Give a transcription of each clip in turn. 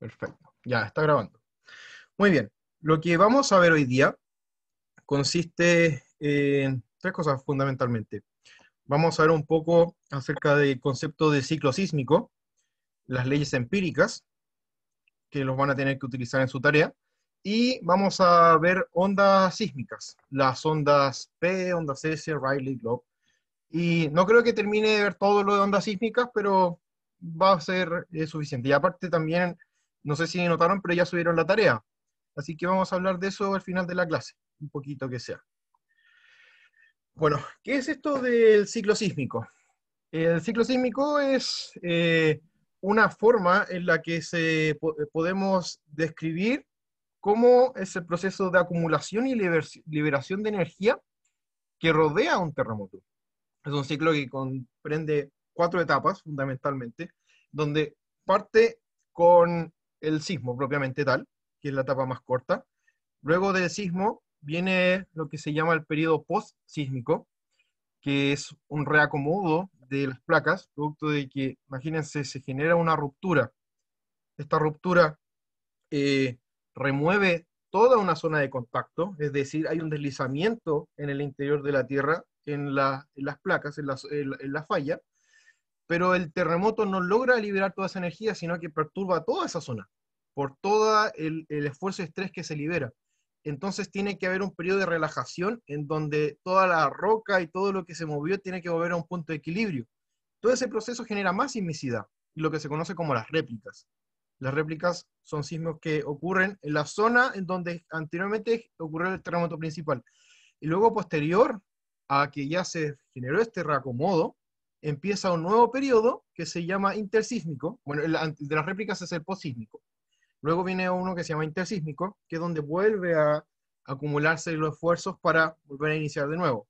Perfecto. Ya, está grabando. Muy bien. Lo que vamos a ver hoy día consiste en tres cosas fundamentalmente. Vamos a ver un poco acerca del concepto de ciclo sísmico, las leyes empíricas, que los van a tener que utilizar en su tarea, y vamos a ver ondas sísmicas, las ondas P, ondas S, Riley, Globe. Y no creo que termine de ver todo lo de ondas sísmicas, pero va a ser eh, suficiente. Y aparte también no sé si notaron, pero ya subieron la tarea. Así que vamos a hablar de eso al final de la clase, un poquito que sea. Bueno, ¿qué es esto del ciclo sísmico? El ciclo sísmico es eh, una forma en la que se, podemos describir cómo es el proceso de acumulación y liberación de energía que rodea un terremoto. Es un ciclo que comprende cuatro etapas, fundamentalmente, donde parte con el sismo propiamente tal, que es la etapa más corta. Luego del sismo viene lo que se llama el periodo post-sísmico, que es un reacomodo de las placas, producto de que, imagínense, se genera una ruptura. Esta ruptura eh, remueve toda una zona de contacto, es decir, hay un deslizamiento en el interior de la Tierra, en, las placas, en la falla, pero el terremoto no logra liberar toda esa energía, sino que perturba toda esa zona, por todo el, esfuerzo y estrés que se libera. Entonces tiene que haber un periodo de relajación en donde toda la roca y todo lo que se movió tiene que volver a un punto de equilibrio. Todo ese proceso genera más sismicidad lo que se conoce como las réplicas. Las réplicas son sismos que ocurren en la zona en donde anteriormente ocurrió el terremoto principal. Y luego posterior a que ya se generó este reacomodo, empieza un nuevo periodo que se llama intersísmico. Bueno, de las réplicas es el posísmico. Luego viene uno que se llama intersísmico, que es donde vuelve a acumularse los esfuerzos para volver a iniciar de nuevo.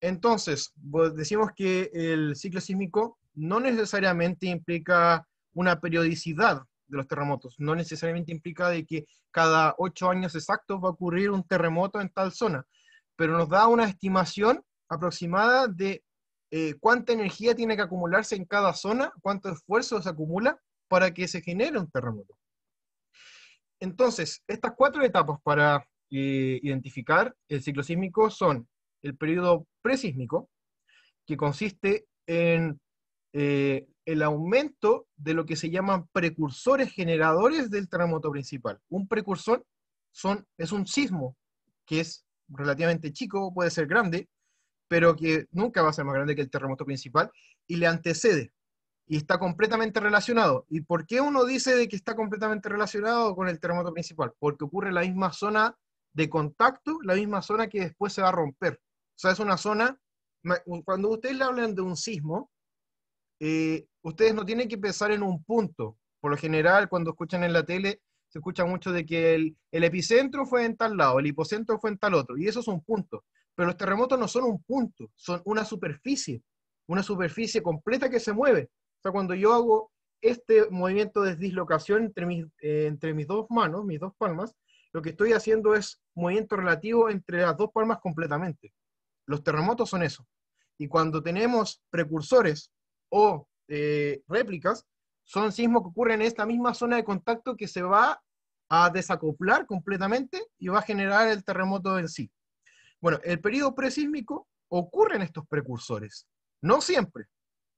Entonces, pues, decimos que el ciclo sísmico no necesariamente implica una periodicidad de los terremotos, no necesariamente implica de que cada ocho años exactos va a ocurrir un terremoto en tal zona, pero nos da una estimación aproximada de eh, cuánta energía tiene que acumularse en cada zona, cuánto esfuerzo se acumula para que se genere un terremoto. Entonces, estas cuatro etapas para eh, identificar el ciclo sísmico son el periodo presísmico, que consiste en eh, el aumento de lo que se llaman precursores generadores del terremoto principal. Un precursor es un sismo que es relativamente chico, puede ser grande, pero que nunca va a ser más grande que el terremoto principal, y le antecede, y está completamente relacionado. ¿Y por qué uno dice de que está completamente relacionado con el terremoto principal? Porque ocurre en la misma zona de contacto, la misma zona que después se va a romper. O sea, es una zona, cuando ustedes le hablan de un sismo, eh, ustedes no tienen que pensar en un punto. Por lo general, cuando escuchan en la tele, se escucha mucho de que el, el, epicentro fue en tal lado, el hipocentro fue en tal otro, y eso es un punto. Pero los terremotos no son un punto, son una superficie, una superficie completa que se mueve. O sea, cuando yo hago este movimiento de dislocación entre mis, eh, entre mis dos manos, mis dos palmas, lo que estoy haciendo es movimiento relativo entre las dos palmas completamente. Los terremotos son eso. Y cuando tenemos precursores o eh, réplicas, son sismos que ocurren en esta misma zona de contacto que se va a desacoplar completamente y va a generar el terremoto en sí. Bueno, el periodo presísmico ocurre en estos precursores, no siempre,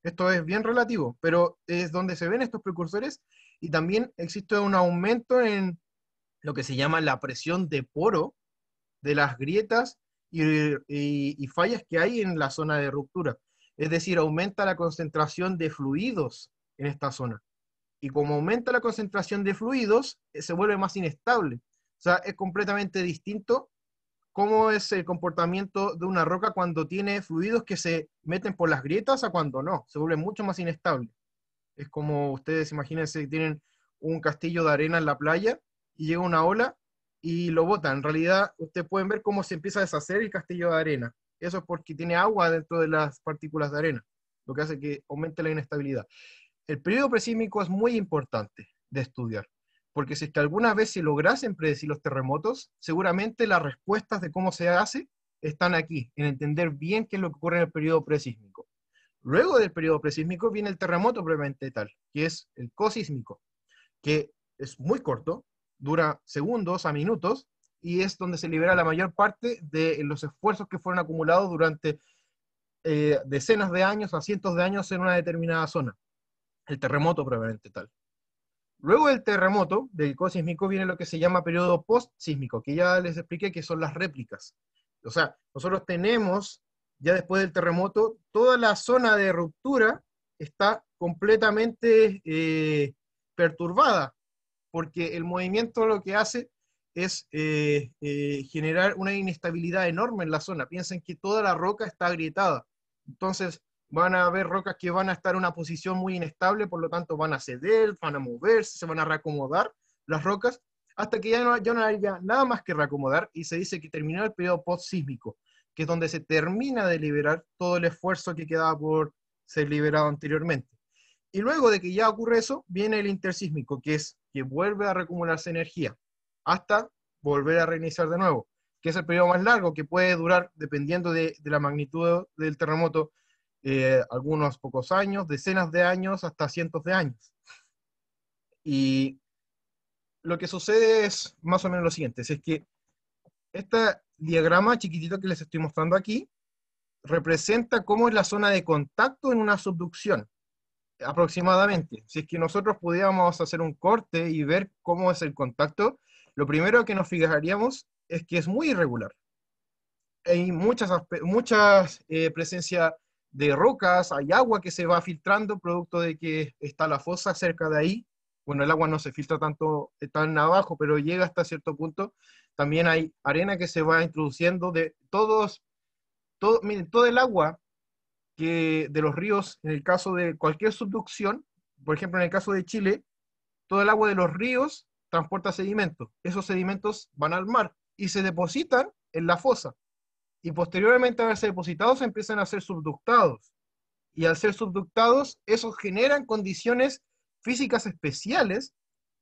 esto es bien relativo, pero es donde se ven estos precursores y también existe un aumento en lo que se llama la presión de poro de las grietas y, y fallas que hay en la zona de ruptura. Es decir, aumenta la concentración de fluidos en esta zona. Y como aumenta la concentración de fluidos, eh, se vuelve más inestable. O sea, es completamente distinto cómo es el comportamiento de una roca cuando tiene fluidos que se meten por las grietas a cuando no, se vuelve mucho más inestable. Es como ustedes imagínense tienen un castillo de arena en la playa y llega una ola y lo bota. En realidad, ustedes pueden ver cómo se empieza a deshacer el castillo de arena. Eso es porque tiene agua dentro de las partículas de arena, lo que hace que aumente la inestabilidad. El periodo presímico es muy importante de estudiar porque si alguna vez se lograsen predecir los terremotos, seguramente las respuestas de cómo se hace están aquí, en entender bien qué es lo que ocurre en el periodo presísmico. Luego del periodo presísmico viene el terremoto previamente tal, que es el cosísmico, que es muy corto, dura segundos a minutos, y es donde se libera la mayor parte de los esfuerzos que fueron acumulados durante eh, decenas de años a cientos de años en una determinada zona. El terremoto previamente tal. Luego del terremoto, del sísmico, viene lo que se llama periodo post-sísmico, que ya les expliqué que son las réplicas. O sea, nosotros tenemos, ya después del terremoto, toda la zona de ruptura está completamente eh, perturbada, porque el movimiento lo que hace es eh, eh, generar una inestabilidad enorme en la zona. Piensen que toda la roca está agrietada. Entonces, van a haber rocas que van a estar en una posición muy inestable, por lo tanto van a ceder, van a moverse, se van a reacomodar las rocas, hasta que ya no, ya haya nada más que reacomodar y se dice que terminó el periodo post-sísmico, que es donde se termina de liberar todo el esfuerzo que quedaba por ser liberado anteriormente. Y luego de que ya ocurre eso, viene el intersísmico, que es que vuelve a reacumularse energía hasta volver a reiniciar de nuevo, que es el periodo más largo, que puede durar, dependiendo de la magnitud del terremoto, eh, algunos pocos años, decenas de años, hasta cientos de años. Y lo que sucede es más o menos lo siguiente, es que este diagrama chiquitito que les estoy mostrando aquí representa cómo es la zona de contacto en una subducción, aproximadamente. Si es que nosotros pudiéramos hacer un corte y ver cómo es el contacto, lo primero que nos fijaríamos es que es muy irregular. Hay muchas, muchas eh, presencia de rocas, hay agua que se va filtrando producto de que está la fosa cerca de ahí. Bueno, el agua no se filtra tanto eh, tan abajo, pero llega hasta cierto punto. También hay arena que se va introduciendo de todos, todo, miren, todo el agua que de los ríos, en el caso de cualquier subducción, por ejemplo, en el caso de Chile, todo el agua de los ríos transporta sedimentos. Esos sedimentos van al mar y se depositan en la fosa y posteriormente a verse depositados empiezan a ser subductados. Y al ser subductados, esos generan condiciones físicas especiales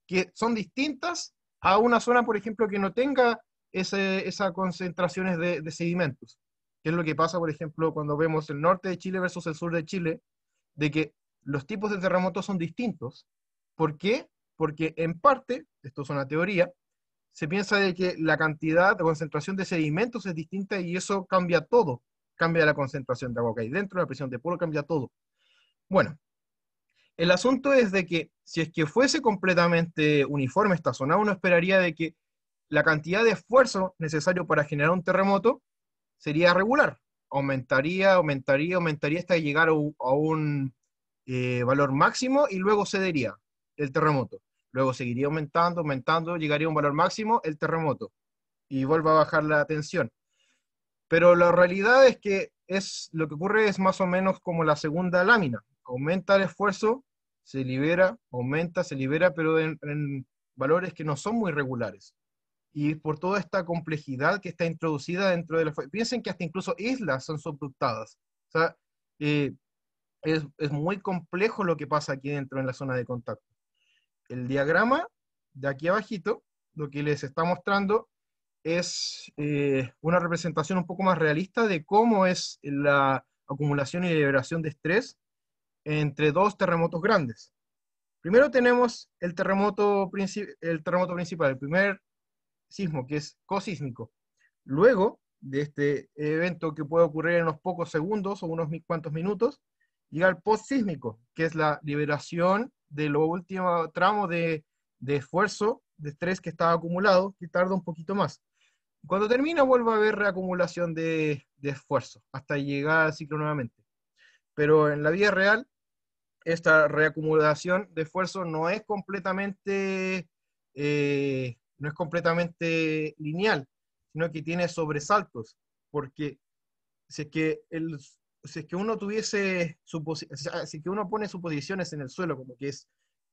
que son distintas a una zona, por ejemplo, que no tenga esas concentraciones de, de, sedimentos, que es lo que pasa, por ejemplo, cuando vemos el norte de Chile versus el sur de Chile, de que los tipos de terremotos son distintos. ¿Por qué? Porque en parte, esto es una teoría, se piensa de que la cantidad, de concentración de sedimentos es distinta y eso cambia todo. Cambia la concentración de agua que hay dentro, la presión de polo, cambia todo. Bueno, el asunto es de que si es que fuese completamente uniforme esta zona, uno esperaría de que la cantidad de esfuerzo necesario para generar un terremoto sería regular. Aumentaría, aumentaría, aumentaría hasta llegar a un eh, valor máximo y luego cedería el terremoto. Luego seguiría aumentando, aumentando, llegaría a un valor máximo, el terremoto, y vuelva a bajar la tensión. Pero la realidad es que es, lo que ocurre es más o menos como la segunda lámina. Aumenta el esfuerzo, se libera, aumenta, se libera, pero en, valores que no son muy regulares. Y por toda esta complejidad que está introducida dentro de la... Piensen que hasta incluso islas son subductadas. O sea, eh, es, es, muy complejo lo que pasa aquí dentro en la zona de contacto el diagrama de aquí abajito, lo que les está mostrando es eh, una representación un poco más realista de cómo es la acumulación y liberación de estrés entre dos terremotos grandes. Primero tenemos el terremoto, principal, el primer sismo, que es cosísmico. Luego de este evento que puede ocurrir en unos pocos segundos o unos cuantos minutos, llega el postsísmico, que es la liberación de los últimos tramos de, esfuerzo, de estrés que estaba acumulado, que tarda un poquito más. Cuando termina vuelve a haber reacumulación de, esfuerzo hasta llegar al ciclo nuevamente. Pero en la vida real, esta reacumulación de esfuerzo no es completamente, eh, no es completamente lineal, sino que tiene sobresaltos, porque sé que el, si que uno tuviese, su si que uno pone suposiciones en el suelo, como que es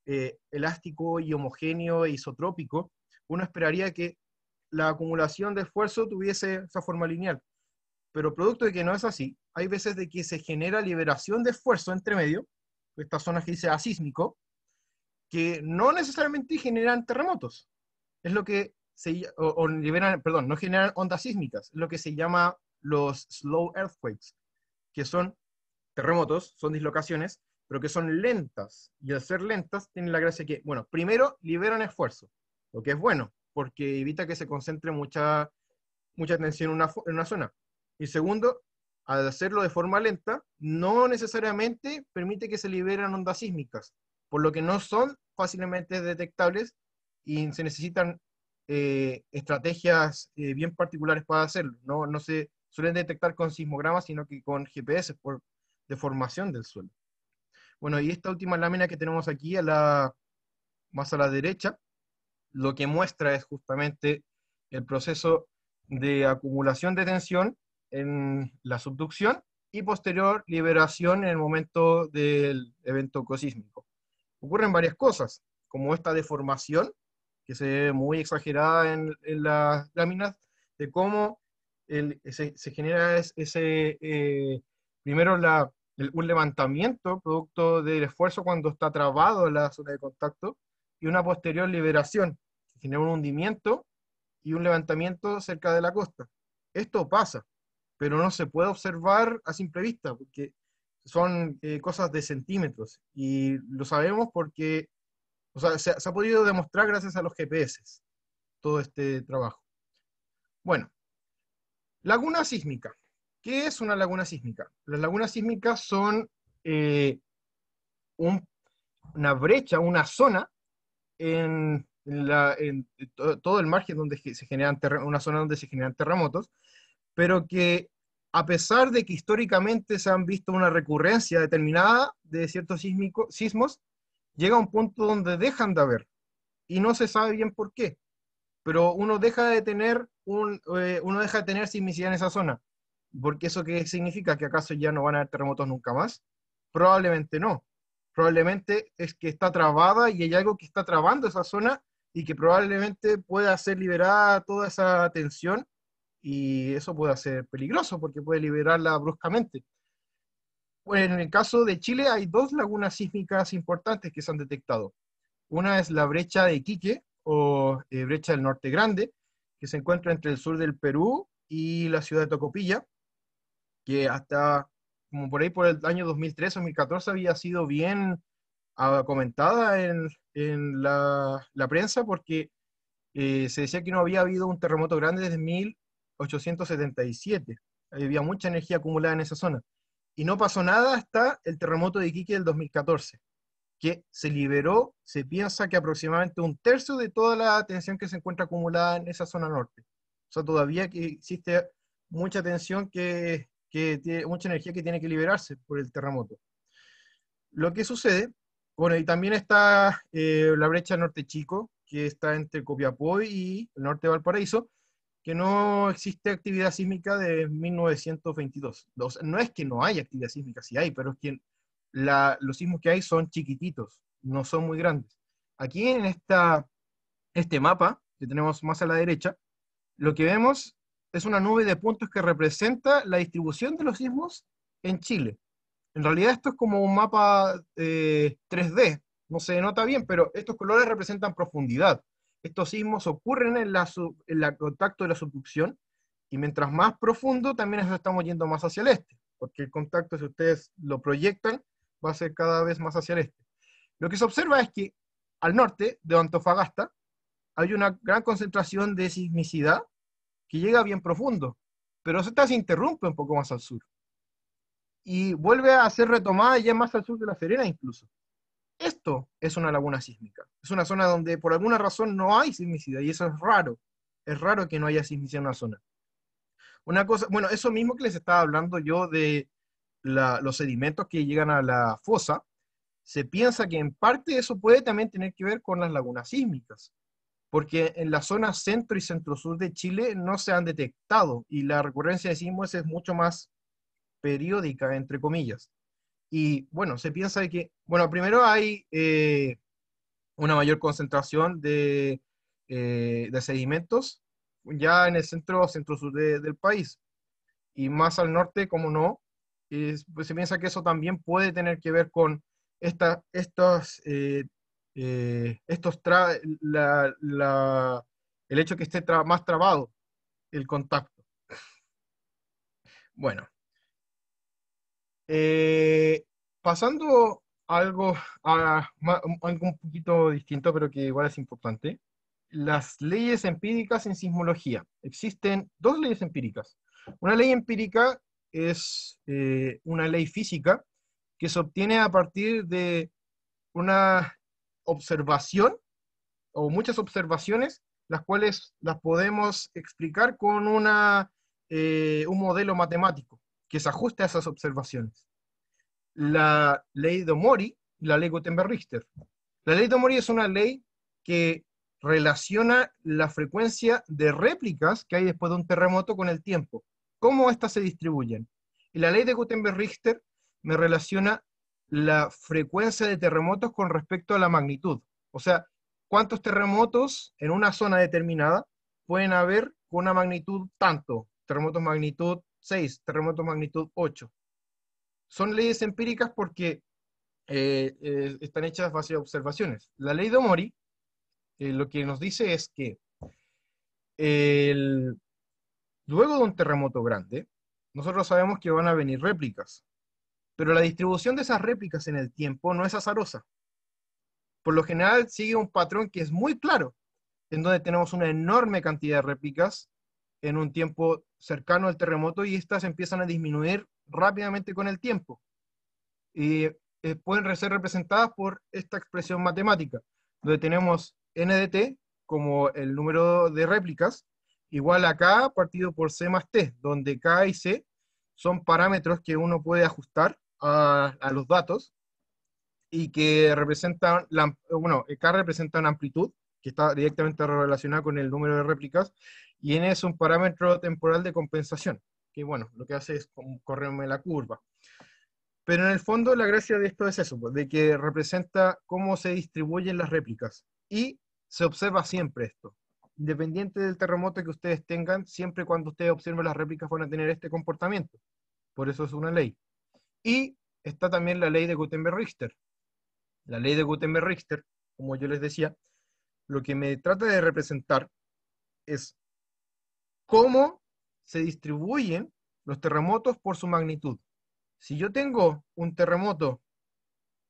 eh, elástico y homogéneo e isotrópico, uno esperaría que la acumulación de esfuerzo tuviese esa forma lineal. Pero producto de que no es así, hay veces de que se genera liberación de esfuerzo entre medio, estas zonas que dice asísmico, que no necesariamente generan terremotos. Es lo que se, o, liberan, perdón, no generan ondas sísmicas, es lo que se llama los slow earthquakes, que son terremotos, son dislocaciones, pero que son lentas. Y al ser lentas, tienen la gracia que, bueno, primero liberan esfuerzo, lo que es bueno, porque evita que se concentre mucha, mucha tensión en una, zona. Y segundo, al hacerlo de forma lenta, no necesariamente permite que se liberen ondas sísmicas, por lo que no son fácilmente detectables y se necesitan eh, estrategias eh, bien particulares para hacerlo. No, no, se, suelen detectar con sismogramas, sino que con GPS por deformación del suelo. Bueno, y esta última lámina que tenemos aquí, a la, más a la derecha, lo que muestra es justamente el proceso de acumulación de tensión en la subducción y posterior liberación en el momento del evento cosísmico. Ocurren varias cosas, como esta deformación, que se ve muy exagerada en, en las láminas, de cómo se, genera ese, eh, primero un levantamiento producto del esfuerzo cuando está trabado la zona de contacto y una posterior liberación, que genera un hundimiento y un levantamiento cerca de la costa. Esto pasa, pero no se puede observar a simple vista, porque son eh, cosas de centímetros y lo sabemos porque se, se ha podido demostrar gracias a los GPS todo este trabajo. Bueno, Laguna sísmica. ¿Qué es una laguna sísmica? Las lagunas sísmicas son eh, una brecha, una zona en, todo el margen donde se generan una zona donde se generan terremotos, pero que a pesar de que históricamente se han visto una recurrencia determinada de ciertos sismos, llega a un punto donde dejan de haber y no se sabe bien por qué pero uno deja de tener, un, eh, uno deja de tener sismicidad en esa zona. Porque eso qué significa que acaso ya no van a haber terremotos nunca más? Probablemente no. Probablemente es que está trabada y hay algo que está trabando esa zona y que probablemente pueda ser liberada toda esa tensión y eso puede ser peligroso porque puede liberarla bruscamente. en el caso de Chile hay dos lagunas sísmicas importantes que se han detectado. Una es la brecha de Quique, o eh, brecha del norte grande, que se encuentra entre el sur del Perú y la ciudad de Tocopilla, que hasta como por ahí por el año 2013 2014 había sido bien ah, comentada en, la, prensa porque eh, se decía que no había habido un terremoto grande desde 1877. Había mucha energía acumulada en esa zona. Y no pasó nada hasta el terremoto de Iquique del 2014 que se liberó, se piensa que aproximadamente un tercio de toda la tensión que se encuentra acumulada en esa zona norte. O sea, todavía existe mucha tensión que, tiene mucha energía que tiene que liberarse por el terremoto. Lo que sucede, bueno, y también está eh, la brecha norte chico, que está entre Copiapó y el norte de Valparaíso, que no existe actividad sísmica de 1922. O sea, no es que no haya actividad sísmica, sí hay, pero es que los sismos que hay son chiquititos, no son muy grandes. Aquí en este mapa que tenemos más a la derecha, lo que vemos es una nube de puntos que representa la distribución de los sismos en Chile. En realidad esto es como un mapa 3D, eh, no se nota bien, pero estos colores representan profundidad. Estos sismos ocurren en, en el contacto de la subducción, y mientras más profundo, también estamos yendo más hacia el este, porque el contacto, si ustedes lo proyectan, va a ser cada vez más hacia el este. Lo que se observa es que al norte de Antofagasta hay una gran concentración de sismicidad que llega bien profundo, pero esta se interrumpe un poco más al sur y vuelve a ser retomada ya más al sur de La Serena incluso. Esto es una laguna sísmica. Es una zona donde por alguna razón no hay sismicidad y eso es raro. Es raro que no haya sismicidad en una zona. Una cosa, bueno, eso mismo que les estaba hablando yo de los sedimentos que llegan a la fosa, se piensa que en parte eso puede también tener que ver con las lagunas sísmicas, porque en la zona centro y centro-sur de Chile no se han detectado y la recurrencia de sismos es mucho más periódica, entre comillas. Y bueno, se piensa que, bueno, primero hay eh, una mayor concentración eh, de, sedimentos ya en el centro centro-sur del país. Y más al norte, como no, pues, se piensa que eso también puede tener que ver con esta, eh, eh, estos, estos la, el hecho que esté más trabado el contacto. Bueno, eh, pasando algo a algo un poquito distinto, pero que igual es importante, las leyes empíricas en sismología. Existen dos leyes empíricas. Una ley empírica es eh, una ley física que se obtiene a partir de una observación o muchas observaciones, las cuales las podemos explicar con una, eh, un modelo matemático que se ajusta a esas observaciones. La ley de Mori la ley Gutenberg-Richter. La ley de Mori es una ley que relaciona la frecuencia de réplicas que hay después de un terremoto con el tiempo cómo estas se distribuyen. Y la ley de Gutenberg-Richter me relaciona la frecuencia de terremotos con respecto a la magnitud. O sea, cuántos terremotos en una zona determinada pueden haber con una magnitud tanto, terremotos magnitud 6, terremotos magnitud 8. Son leyes empíricas porque eh, eh, están hechas base de observaciones. La ley de Mori eh, lo que nos dice es que el, Luego de un terremoto grande, nosotros sabemos que van a venir réplicas, pero la distribución de esas réplicas en el tiempo no es azarosa. Por lo general sigue un patrón que es muy claro, en donde tenemos una enorme cantidad de réplicas en un tiempo cercano al terremoto y estas empiezan a disminuir rápidamente con el tiempo. Y eh, pueden ser representadas por esta expresión matemática, donde tenemos NDT como el número de réplicas igual a partido por C más T, donde K y C son parámetros que uno puede ajustar a, los datos y que representan, la, bueno, K representa una amplitud que está directamente relacionada con el número de réplicas, y N es un parámetro temporal de compensación, que bueno, lo que hace es correrme la curva. Pero en el fondo la gracia de esto es eso, pues, de que representa cómo se distribuyen las réplicas, y se observa siempre esto independiente del terremoto que ustedes tengan, siempre cuando ustedes observen las réplicas van a tener este comportamiento. Por eso es una ley. Y está también la ley de Gutenberg-Richter. La ley de Gutenberg-Richter, como yo les decía, lo que me trata de representar es cómo se distribuyen los terremotos por su magnitud. Si yo tengo un terremoto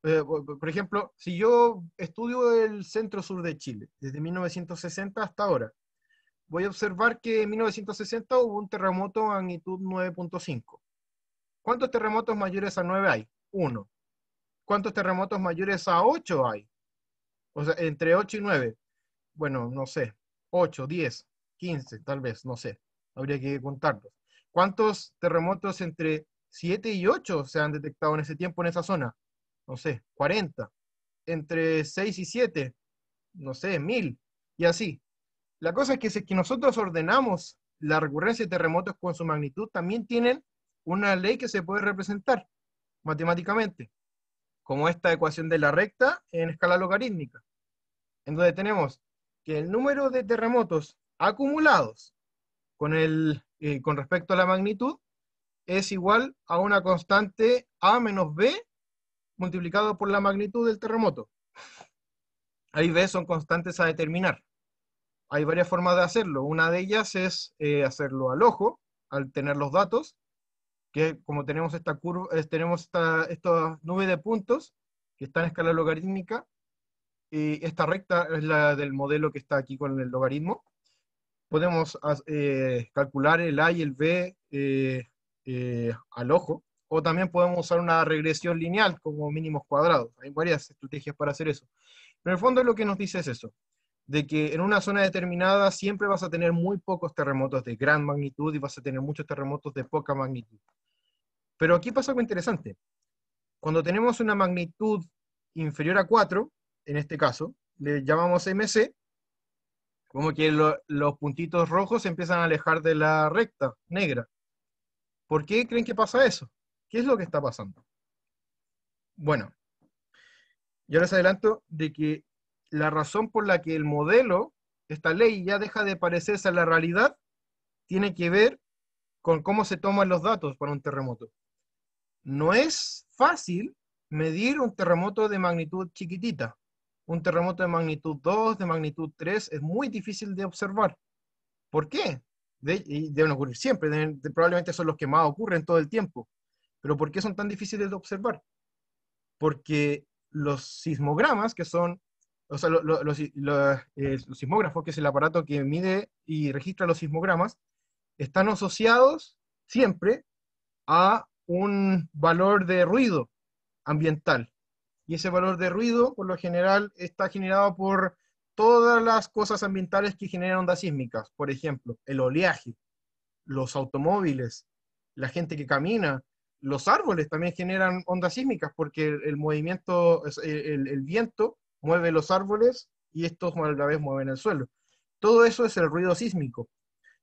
eh, por ejemplo, si yo estudio el centro sur de Chile, desde 1960 hasta ahora, voy a observar que en 1960 hubo un terremoto a magnitud 9.5. ¿Cuántos terremotos mayores a 9 hay? Uno. ¿Cuántos terremotos mayores a 8 hay? O sea, entre 8 y 9. Bueno, no sé. 8, 10, 15, tal vez, no sé. Habría que contarlos. ¿Cuántos terremotos entre 7 y 8 se han detectado en ese tiempo en esa zona? no sé, 40, entre 6 y 7, no sé, 1000, y así. La cosa es que si nosotros ordenamos la recurrencia de terremotos con su magnitud, también tienen una ley que se puede representar matemáticamente, como esta ecuación de la recta en escala logarítmica, en donde tenemos que el número de terremotos acumulados con, el, eh, con respecto a la magnitud es igual a una constante A menos B multiplicado por la magnitud del terremoto. Ahí B son constantes a determinar. Hay varias formas de hacerlo. Una de ellas es eh, hacerlo al ojo, al tener los datos, que como tenemos esta curva, eh, tenemos esta, esta nube de puntos que está en escala logarítmica, y esta recta es la del modelo que está aquí con el logaritmo. Podemos eh, calcular el A y el B al ojo, o también podemos usar una regresión lineal como mínimos cuadrados. Hay varias estrategias para hacer eso. Pero en el fondo lo que nos dice es eso, de que en una zona determinada siempre vas a tener muy pocos terremotos de gran magnitud y vas a tener muchos terremotos de poca magnitud. Pero aquí pasa algo interesante. Cuando tenemos una magnitud inferior a 4, en este caso, le llamamos MC, como que los puntitos rojos se empiezan a alejar de la recta negra. ¿Por qué creen que pasa eso? ¿Qué es lo que está pasando? Bueno, yo les adelanto de que la razón por la que el modelo, esta ley ya deja de parecerse a la realidad, tiene que ver con cómo se toman los datos para un terremoto. No es fácil medir un terremoto de magnitud chiquitita. Un terremoto de magnitud 2, de magnitud 3, es muy difícil de observar. ¿Por qué? y deben ocurrir siempre, probablemente son los que más ocurren todo el tiempo. Pero ¿por qué son tan difíciles de observar? Porque los sismogramas, que son, o sea, los, eh, los sismógrafos, que es el aparato que mide y registra los sismogramas, están asociados siempre a un valor de ruido ambiental. Y ese valor de ruido, por lo general, está generado por todas las cosas ambientales que generan ondas sísmicas. Por ejemplo, el oleaje, los automóviles, la gente que camina, los árboles también generan ondas sísmicas porque el, movimiento, eh, el, viento mueve los árboles y estos a la vez mueven el suelo. Todo eso es el ruido sísmico.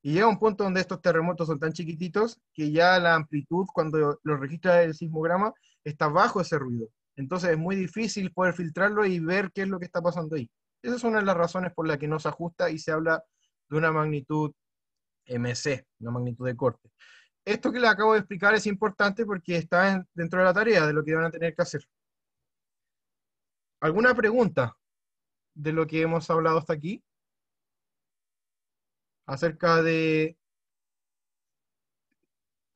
Y llega un punto donde estos terremotos son tan chiquititos que ya la amplitud cuando lo registra el sismograma está bajo ese ruido. Entonces es muy difícil poder filtrarlo y ver qué es lo que está pasando ahí. Esa es una de las razones por la que no se ajusta y se habla de una magnitud MC, una magnitud de corte esto que les acabo de explicar es importante porque está dentro de la tarea de lo que van a tener que hacer. ¿Alguna pregunta de lo que hemos hablado hasta aquí? Acerca de...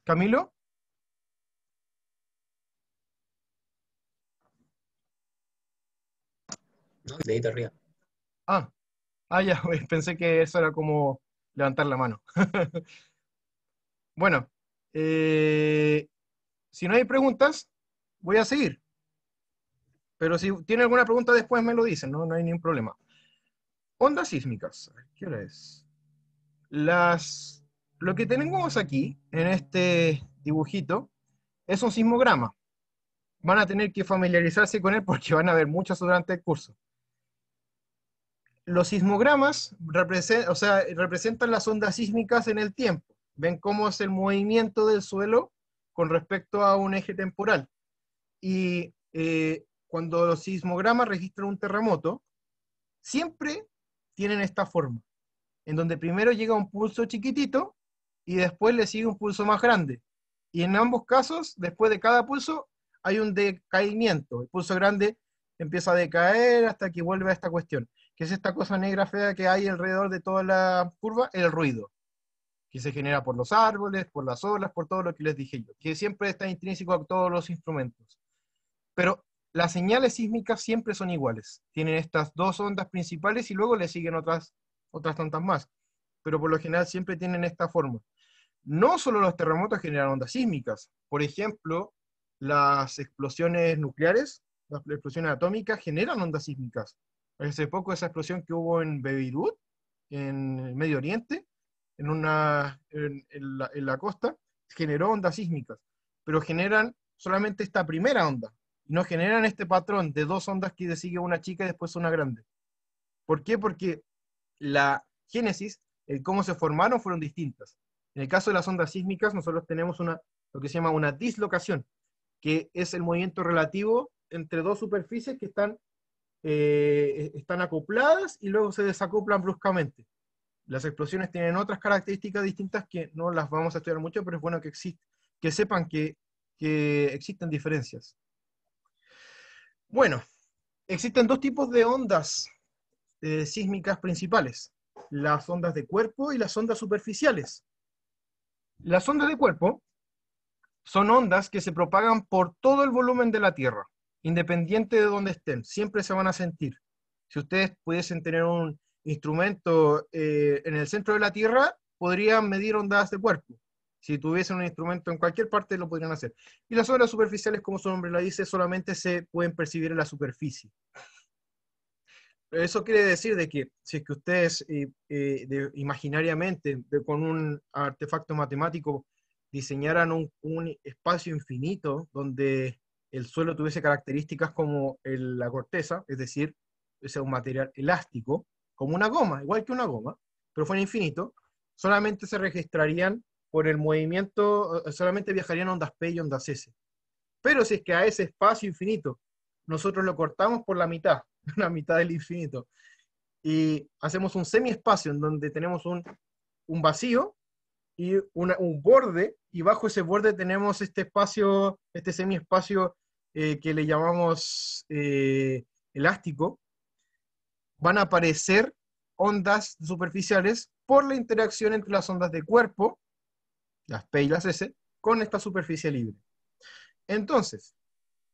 ¿Camilo? No, arriba. Ah, ah, ya, pensé que eso era como levantar la mano. bueno, eh, si no hay preguntas, voy a seguir. Pero si tiene alguna pregunta después me lo dicen, no, no hay ningún problema. Ondas sísmicas, ¿qué es? Las, lo que tenemos aquí, en este dibujito, es un sismograma. Van a tener que familiarizarse con él porque van a ver muchos durante el curso. Los sismogramas representan las ondas sísmicas en el tiempo Ven cómo es el movimiento del suelo con respecto a un eje temporal. Y eh, cuando los sismogramas registran un terremoto, siempre tienen esta forma, en donde primero llega un pulso chiquitito y después le sigue un pulso más grande. Y en ambos casos, después de cada pulso, hay un decaimiento. El pulso grande empieza a decaer hasta que vuelve a esta cuestión, que es esta cosa negra fea que hay alrededor de toda la curva, el ruido que se genera por los árboles, por las olas, por todo lo que les dije yo, que siempre está intrínseco a todos los instrumentos. Pero las señales sísmicas siempre son iguales. Tienen estas dos ondas principales y luego le siguen otras, otras tantas más. Pero por lo general siempre tienen esta forma. No solo los terremotos generan ondas sísmicas. Por ejemplo, las explosiones nucleares, las explosiones atómicas generan ondas sísmicas. Hace poco esa explosión que hubo en Beirut, en el Medio Oriente, en, una, en, la, costa, generó ondas sísmicas, pero generan solamente esta primera onda, y no generan este patrón de dos ondas que sigue una chica y después una grande. ¿Por qué? Porque la génesis, el cómo se formaron, fueron distintas. En el caso de las ondas sísmicas, nosotros tenemos una, lo que se llama una dislocación, que es el movimiento relativo entre dos superficies que están, eh, están acopladas y luego se desacoplan bruscamente. Las explosiones tienen otras características distintas que no las vamos a estudiar mucho, pero es bueno que, que sepan que, existen diferencias. Bueno, existen dos tipos de ondas eh, sísmicas principales, las ondas de cuerpo y las ondas superficiales. Las ondas de cuerpo son ondas que se propagan por todo el volumen de la Tierra, independiente de donde estén, siempre se van a sentir. Si ustedes pudiesen tener un instrumento eh, en el centro de la Tierra podrían medir ondas de cuerpo. Si tuviesen un instrumento en cualquier parte, lo podrían hacer. Y las ondas superficiales, como su nombre lo dice, solamente se pueden percibir en la superficie. Eso quiere decir de que si es que ustedes eh, eh, imaginariamente, con un artefacto matemático, diseñaran un, espacio infinito donde el suelo tuviese características como la corteza, es decir, sea un material elástico, como una goma, igual que una goma, pero fuera infinito, solamente se registrarían por el movimiento, eh, solamente viajarían ondas P y ondas S. Pero si es que a ese espacio infinito nosotros lo cortamos por la mitad, la mitad del infinito, y hacemos un semiespacio en donde tenemos un, un vacío y una, un borde, y bajo ese borde tenemos este espacio, este semiespacio eh, que le llamamos eh, elástico, van a aparecer ondas superficiales por la interacción entre las ondas de cuerpo, las P y las S, con esta superficie libre. Entonces,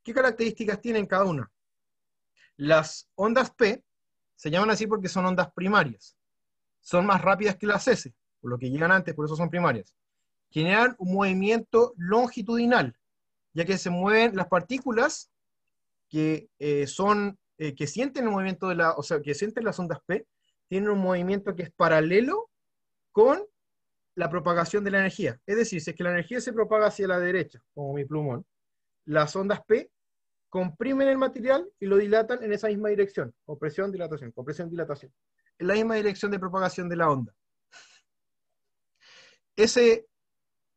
¿qué características tienen cada una? Las ondas P se llaman así porque son ondas primarias. Son más rápidas que las S, por lo que llegan antes, por eso son primarias. Generan un movimiento longitudinal, ya que se mueven las partículas que eh, son eh, que sienten el movimiento de la, o sea, que sienten las ondas P, tienen un movimiento que es paralelo con la propagación de la energía. Es decir, si es que la energía se propaga hacia la derecha, como mi plumón, las ondas P comprimen el material y lo dilatan en esa misma dirección. Compresión, dilatación, compresión, dilatación. En la misma dirección de propagación de la onda. Ese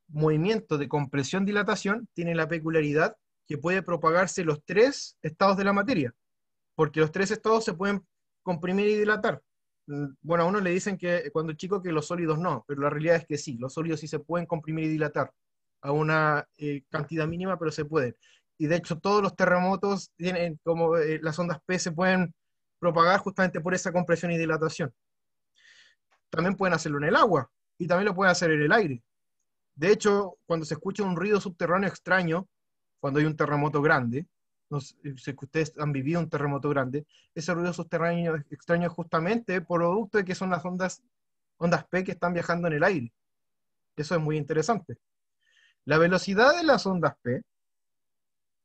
movimiento de compresión-dilatación tiene la peculiaridad que puede propagarse los tres estados de la materia porque los tres estados se pueden comprimir y dilatar. Mm, bueno, a uno le dicen que cuando chico que los sólidos no, pero la realidad es que sí, los sólidos sí se pueden comprimir y dilatar a una eh, cantidad mínima, pero se pueden. Y de hecho todos los terremotos tienen como eh, las ondas P se pueden propagar justamente por esa compresión y dilatación. También pueden hacerlo en el agua y también lo pueden hacer en el aire. De hecho, cuando se escucha un ruido subterráneo extraño, cuando hay un terremoto grande, no eh, sé que ustedes han vivido un terremoto grande, ese ruido subterráneo extraño es justamente producto de que son las ondas, ondas P que están viajando en el aire. Eso es muy interesante. La velocidad de las ondas P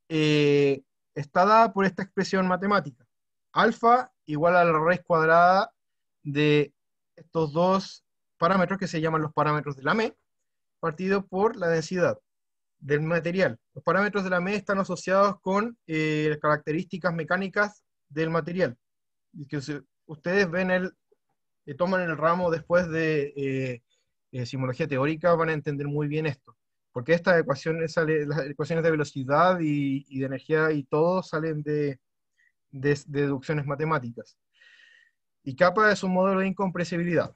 eh, está dada por esta expresión matemática. Alfa igual a la raíz cuadrada de estos dos parámetros que se llaman los parámetros de la ME, partido por la densidad del material. Los parámetros de la media están asociados con eh, las características mecánicas del material. Y que ustedes ven el, eh, toman el ramo después de eh, simología teórica, van a entender muy bien esto. Porque estas ecuaciones, las ecuaciones de velocidad y, de energía y todo salen de, deducciones matemáticas. Y capa es un modelo de incompresibilidad.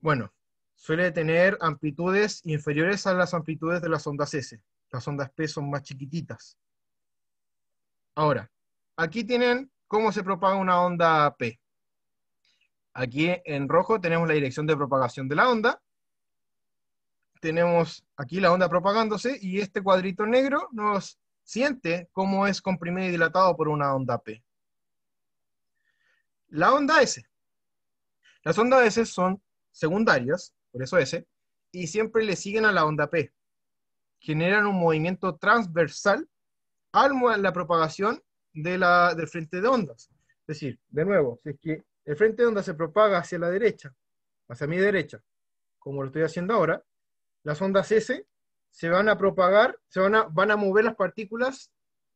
Bueno, suele tener amplitudes inferiores a las amplitudes de las ondas S. Las ondas P son más chiquititas. Ahora, aquí tienen cómo se propaga una onda P. Aquí en rojo tenemos la dirección de propagación de la onda. Tenemos aquí la onda propagándose y este cuadrito negro nos siente cómo es comprimido y dilatado por una onda P. La onda S. Las ondas S son secundarias por eso ese, y siempre le siguen a la onda P. Generan un movimiento transversal a la propagación de la, del frente de ondas. Es decir, de nuevo, si es que el frente de onda se propaga hacia la derecha, hacia mi derecha, como lo estoy haciendo ahora, las ondas S se van a propagar, se van van a mover las partículas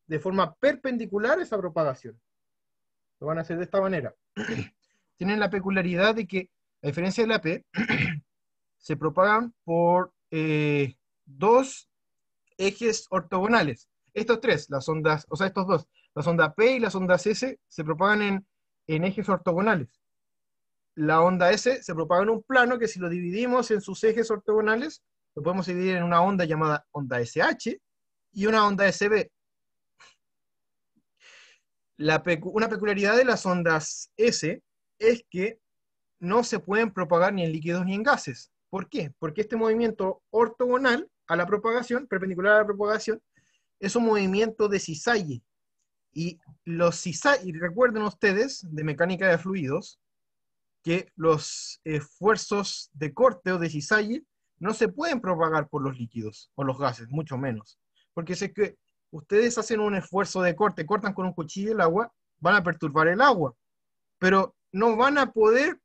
de forma perpendicular a esa propagación. Lo van a hacer de esta manera. Tienen la peculiaridad de que, a diferencia de la P, se propagan por eh, dos ejes ortogonales. Estos tres, las ondas, o sea, estos dos, las onda P y las ondas S, se propagan en, ejes ortogonales. La onda S se propaga en un plano que si lo dividimos en sus ejes ortogonales, lo podemos dividir en una onda llamada onda SH y una onda SB. una peculiaridad de las ondas S es que no se pueden propagar ni en líquidos ni en gases. ¿Por qué? Porque este movimiento ortogonal a la propagación, perpendicular a la propagación, es un movimiento de cisalle. Y los Y recuerden ustedes de mecánica de fluidos, que los esfuerzos de corte o de cisalle no se pueden propagar por los líquidos o los gases, mucho menos. Porque si que ustedes hacen un esfuerzo de corte, cortan con un cuchillo el agua, van a perturbar el agua. Pero no van a poder,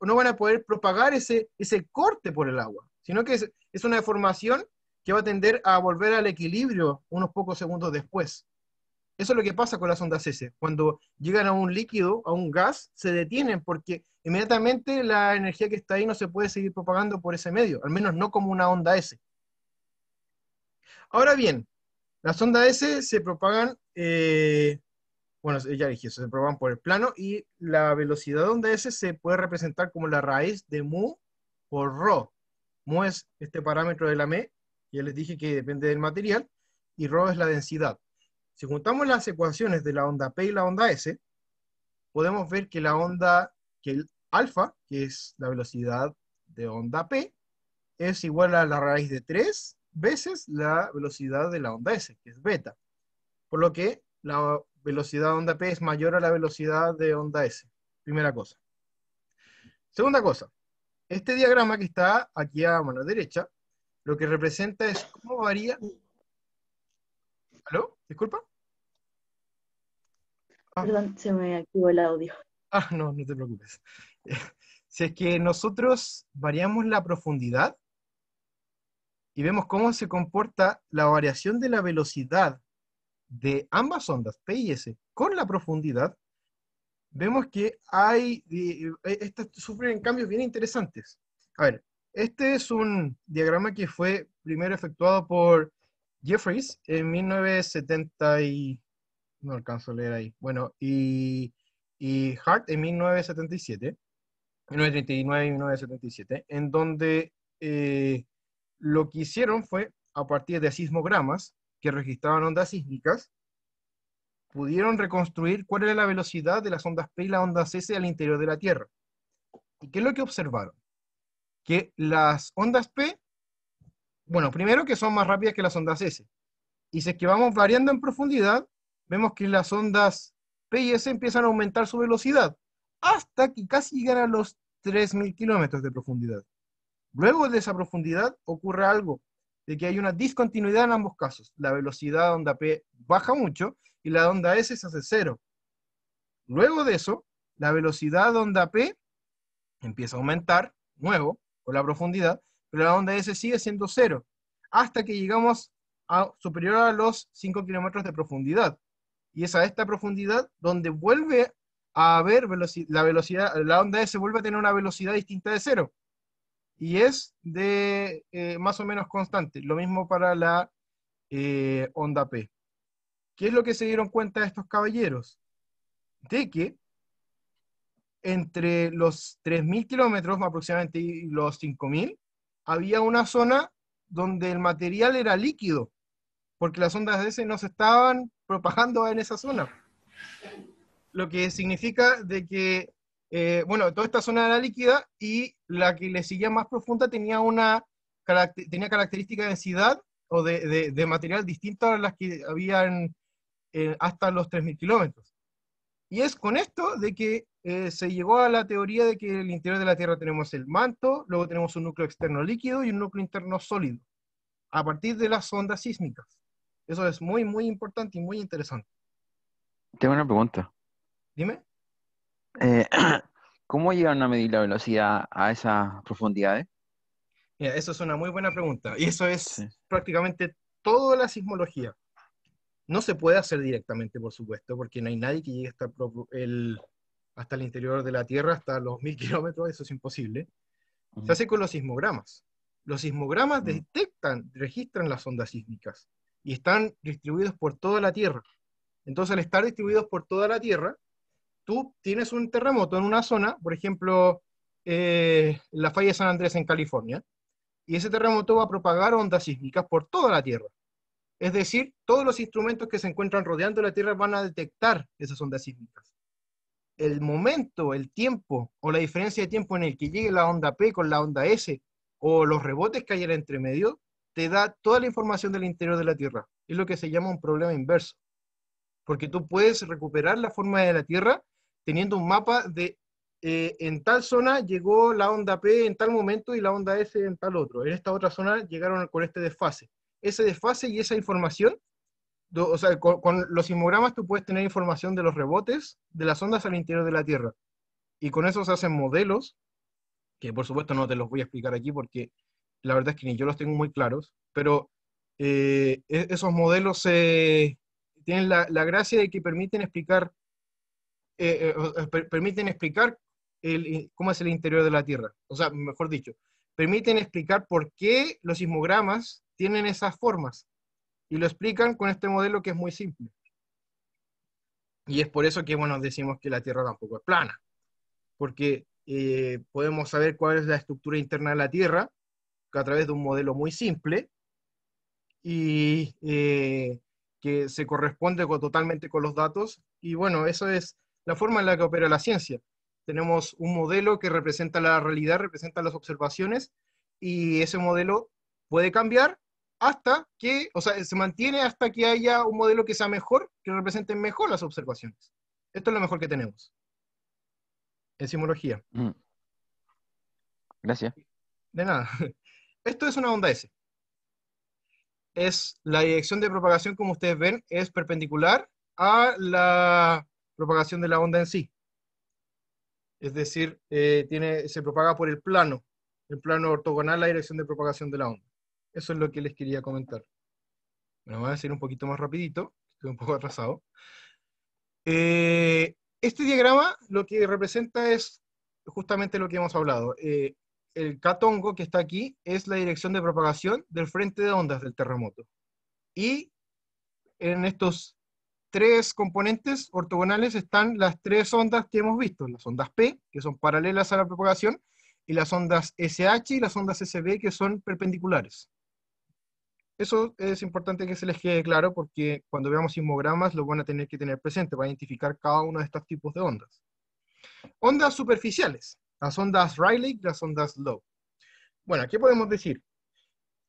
no van a poder propagar ese, ese corte por el agua, sino que es, una deformación que va a tender a volver al equilibrio unos pocos segundos después. Eso es lo que pasa con las ondas S. Cuando llegan a un líquido, a un gas, se detienen porque inmediatamente la energía que está ahí no se puede seguir propagando por ese medio, al menos no como una onda S. Ahora bien, las ondas S se propagan eh, bueno, ya dije, se proban por el plano y la velocidad de onda S se puede representar como la raíz de mu por rho. Mu es este parámetro de la ME, ya les dije que depende del material, y rho es la densidad. Si juntamos las ecuaciones de la onda P y la onda S, podemos ver que la onda, que el alfa, que es la velocidad de onda P, es igual a la raíz de 3 veces la velocidad de la onda S, que es beta. Por lo que la velocidad onda P es mayor a la velocidad de onda S. Primera cosa. Segunda cosa, este diagrama que está aquí a mano derecha, lo que representa es cómo varía... ¿Aló? ¿Disculpa? Ah. Perdón, se me activó el audio. Ah, no, no te preocupes. Si es que nosotros variamos la profundidad y vemos cómo se comporta la variación de la velocidad de ambas ondas, P y S, con la profundidad, vemos que hay, e, estas sufren cambios bien interesantes. A ver, este es un diagrama que fue primero efectuado por Jeffries en 1970 y... No alcanzo a leer ahí. Bueno, y, Hart en 1977, 1939 y 1977, en donde eh, lo que hicieron fue, a partir de sismogramas, que registraban ondas sísmicas, pudieron reconstruir cuál era la velocidad de las ondas P y las ondas S al interior de la Tierra. ¿Y qué es lo que observaron? Que las ondas P, bueno, primero que son más rápidas que las ondas S. Y si es que vamos variando en profundidad, vemos que las ondas P y S empiezan a aumentar su velocidad hasta que casi llegan a los 3.000 kilómetros de profundidad. Luego de esa profundidad ocurre algo de que hay una discontinuidad en ambos casos. La velocidad de onda P baja mucho y la onda S se hace cero. Luego de eso, la velocidad de onda P empieza a aumentar, nuevo, con la profundidad, pero la onda S sigue siendo cero, hasta que llegamos a superior a los 5 kilómetros de profundidad. Y es a esta profundidad donde vuelve a haber la velocidad, la onda S vuelve a tener una velocidad distinta de cero y es de eh, más o menos constante. Lo mismo para la eh, onda P. ¿Qué es lo que se dieron cuenta estos caballeros? De que entre los 3.000 kilómetros aproximadamente y los 5.000, había una zona donde el material era líquido, porque las ondas de S no se estaban propagando en esa zona. Lo que significa de que eh, bueno, toda esta zona era líquida y la que le seguía más profunda tenía una tenía característica de densidad o de, material distinta a las que habían eh, hasta los 3.000 kilómetros. Y es con esto de que eh, se llegó a la teoría de que en el interior de la Tierra tenemos el manto, luego tenemos un núcleo externo líquido y un núcleo interno sólido, a partir de las ondas sísmicas. Eso es muy, muy importante y muy interesante. Tengo una pregunta. Dime. Eh, ¿Cómo llegan a medir la velocidad a esas profundidades? eso es una muy buena pregunta. Y eso es prácticamente toda la sismología. No se puede hacer directamente, por supuesto, porque no hay nadie que llegue hasta el, interior de la Tierra, hasta los mil kilómetros, eso es imposible. Se hace con los sismogramas. Los sismogramas mm. detectan, registran las ondas sísmicas y están distribuidos por toda la Tierra. Entonces, al estar distribuidos por toda la Tierra, tú tienes un terremoto en una zona, por ejemplo, eh, la falla de San Andrés en California, y ese terremoto va a propagar ondas sísmicas por toda la Tierra. Es decir, todos los instrumentos que se encuentran rodeando la Tierra van a detectar esas ondas sísmicas. El momento, el tiempo o la diferencia de tiempo en el que llegue la onda P con la onda S o los rebotes que haya el entremedio, te da toda la información del interior de la Tierra. Es lo que se llama un problema inverso. Porque tú puedes recuperar la forma de la Tierra teniendo un mapa de eh, en tal zona llegó la onda P en tal momento y la onda S en tal otro. En esta otra zona llegaron con este desfase. Ese desfase y esa información, o sea, con, los sismogramas tú puedes tener información de los rebotes de las ondas al interior de la Tierra. Y con eso se hacen modelos, que por supuesto no te los voy a explicar aquí porque la verdad es que ni yo los tengo muy claros, pero eh, e-, esos modelos tienen la gracia de que permiten explicar eh, eh, permiten explicar cómo es el interior de la Tierra. O sea, mejor dicho, permiten explicar por qué los sismogramas tienen esas formas. Y lo explican con este modelo que es muy simple. Y es por eso que, bueno, decimos que la Tierra tampoco es plana. Porque eh, podemos saber cuál es la estructura interna de la Tierra a través de un modelo muy simple y que se corresponde totalmente con los datos. Y bueno, eso es la forma en la que opera la ciencia. Tenemos un modelo que representa la realidad, representa las observaciones, y ese modelo puede cambiar hasta que, o sea, se mantiene hasta que haya un modelo que sea mejor, que represente mejor las observaciones. Esto es lo mejor que tenemos en simología. Mm. Gracias. De nada. Esto es una onda S. Es la dirección de propagación, como ustedes ven, es perpendicular a la propagación de la onda en sí. Es decir, eh, tiene, se propaga por el plano, el plano ortogonal a la dirección de propagación de la onda. Eso es lo que les quería comentar. lo voy a decir un poquito más rapidito, estoy un poco atrasado. Eh, este diagrama lo que representa es justamente lo que hemos hablado. Eh, el catongo que está aquí es la dirección de propagación del frente de ondas del terremoto. Y en estos tres componentes ortogonales están las tres ondas que hemos visto, las ondas P, que son paralelas a la propagación, y las ondas SH y las ondas SB, que son perpendiculares. Eso es importante que se les quede claro porque cuando veamos sismogramas lo van a tener que tener presente a identificar cada uno de estos tipos de ondas. Ondas superficiales, las ondas Rayleigh, las ondas Low. Bueno, ¿qué podemos decir?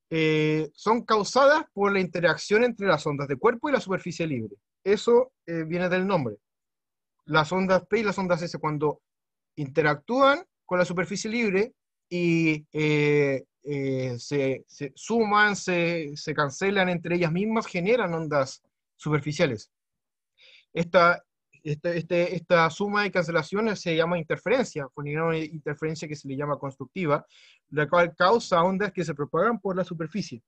Eh, son causadas por la interacción entre las ondas de cuerpo y la superficie libre eso eh, viene del nombre. Las ondas P y las ondas S cuando interactúan con la superficie libre y eh, eh, se, suman, se, cancelan entre ellas mismas, generan ondas superficiales. Esta, este, este, suma de cancelaciones se llama interferencia, o una interferencia que se le llama constructiva, la cual causa ondas que se propagan por la superficie.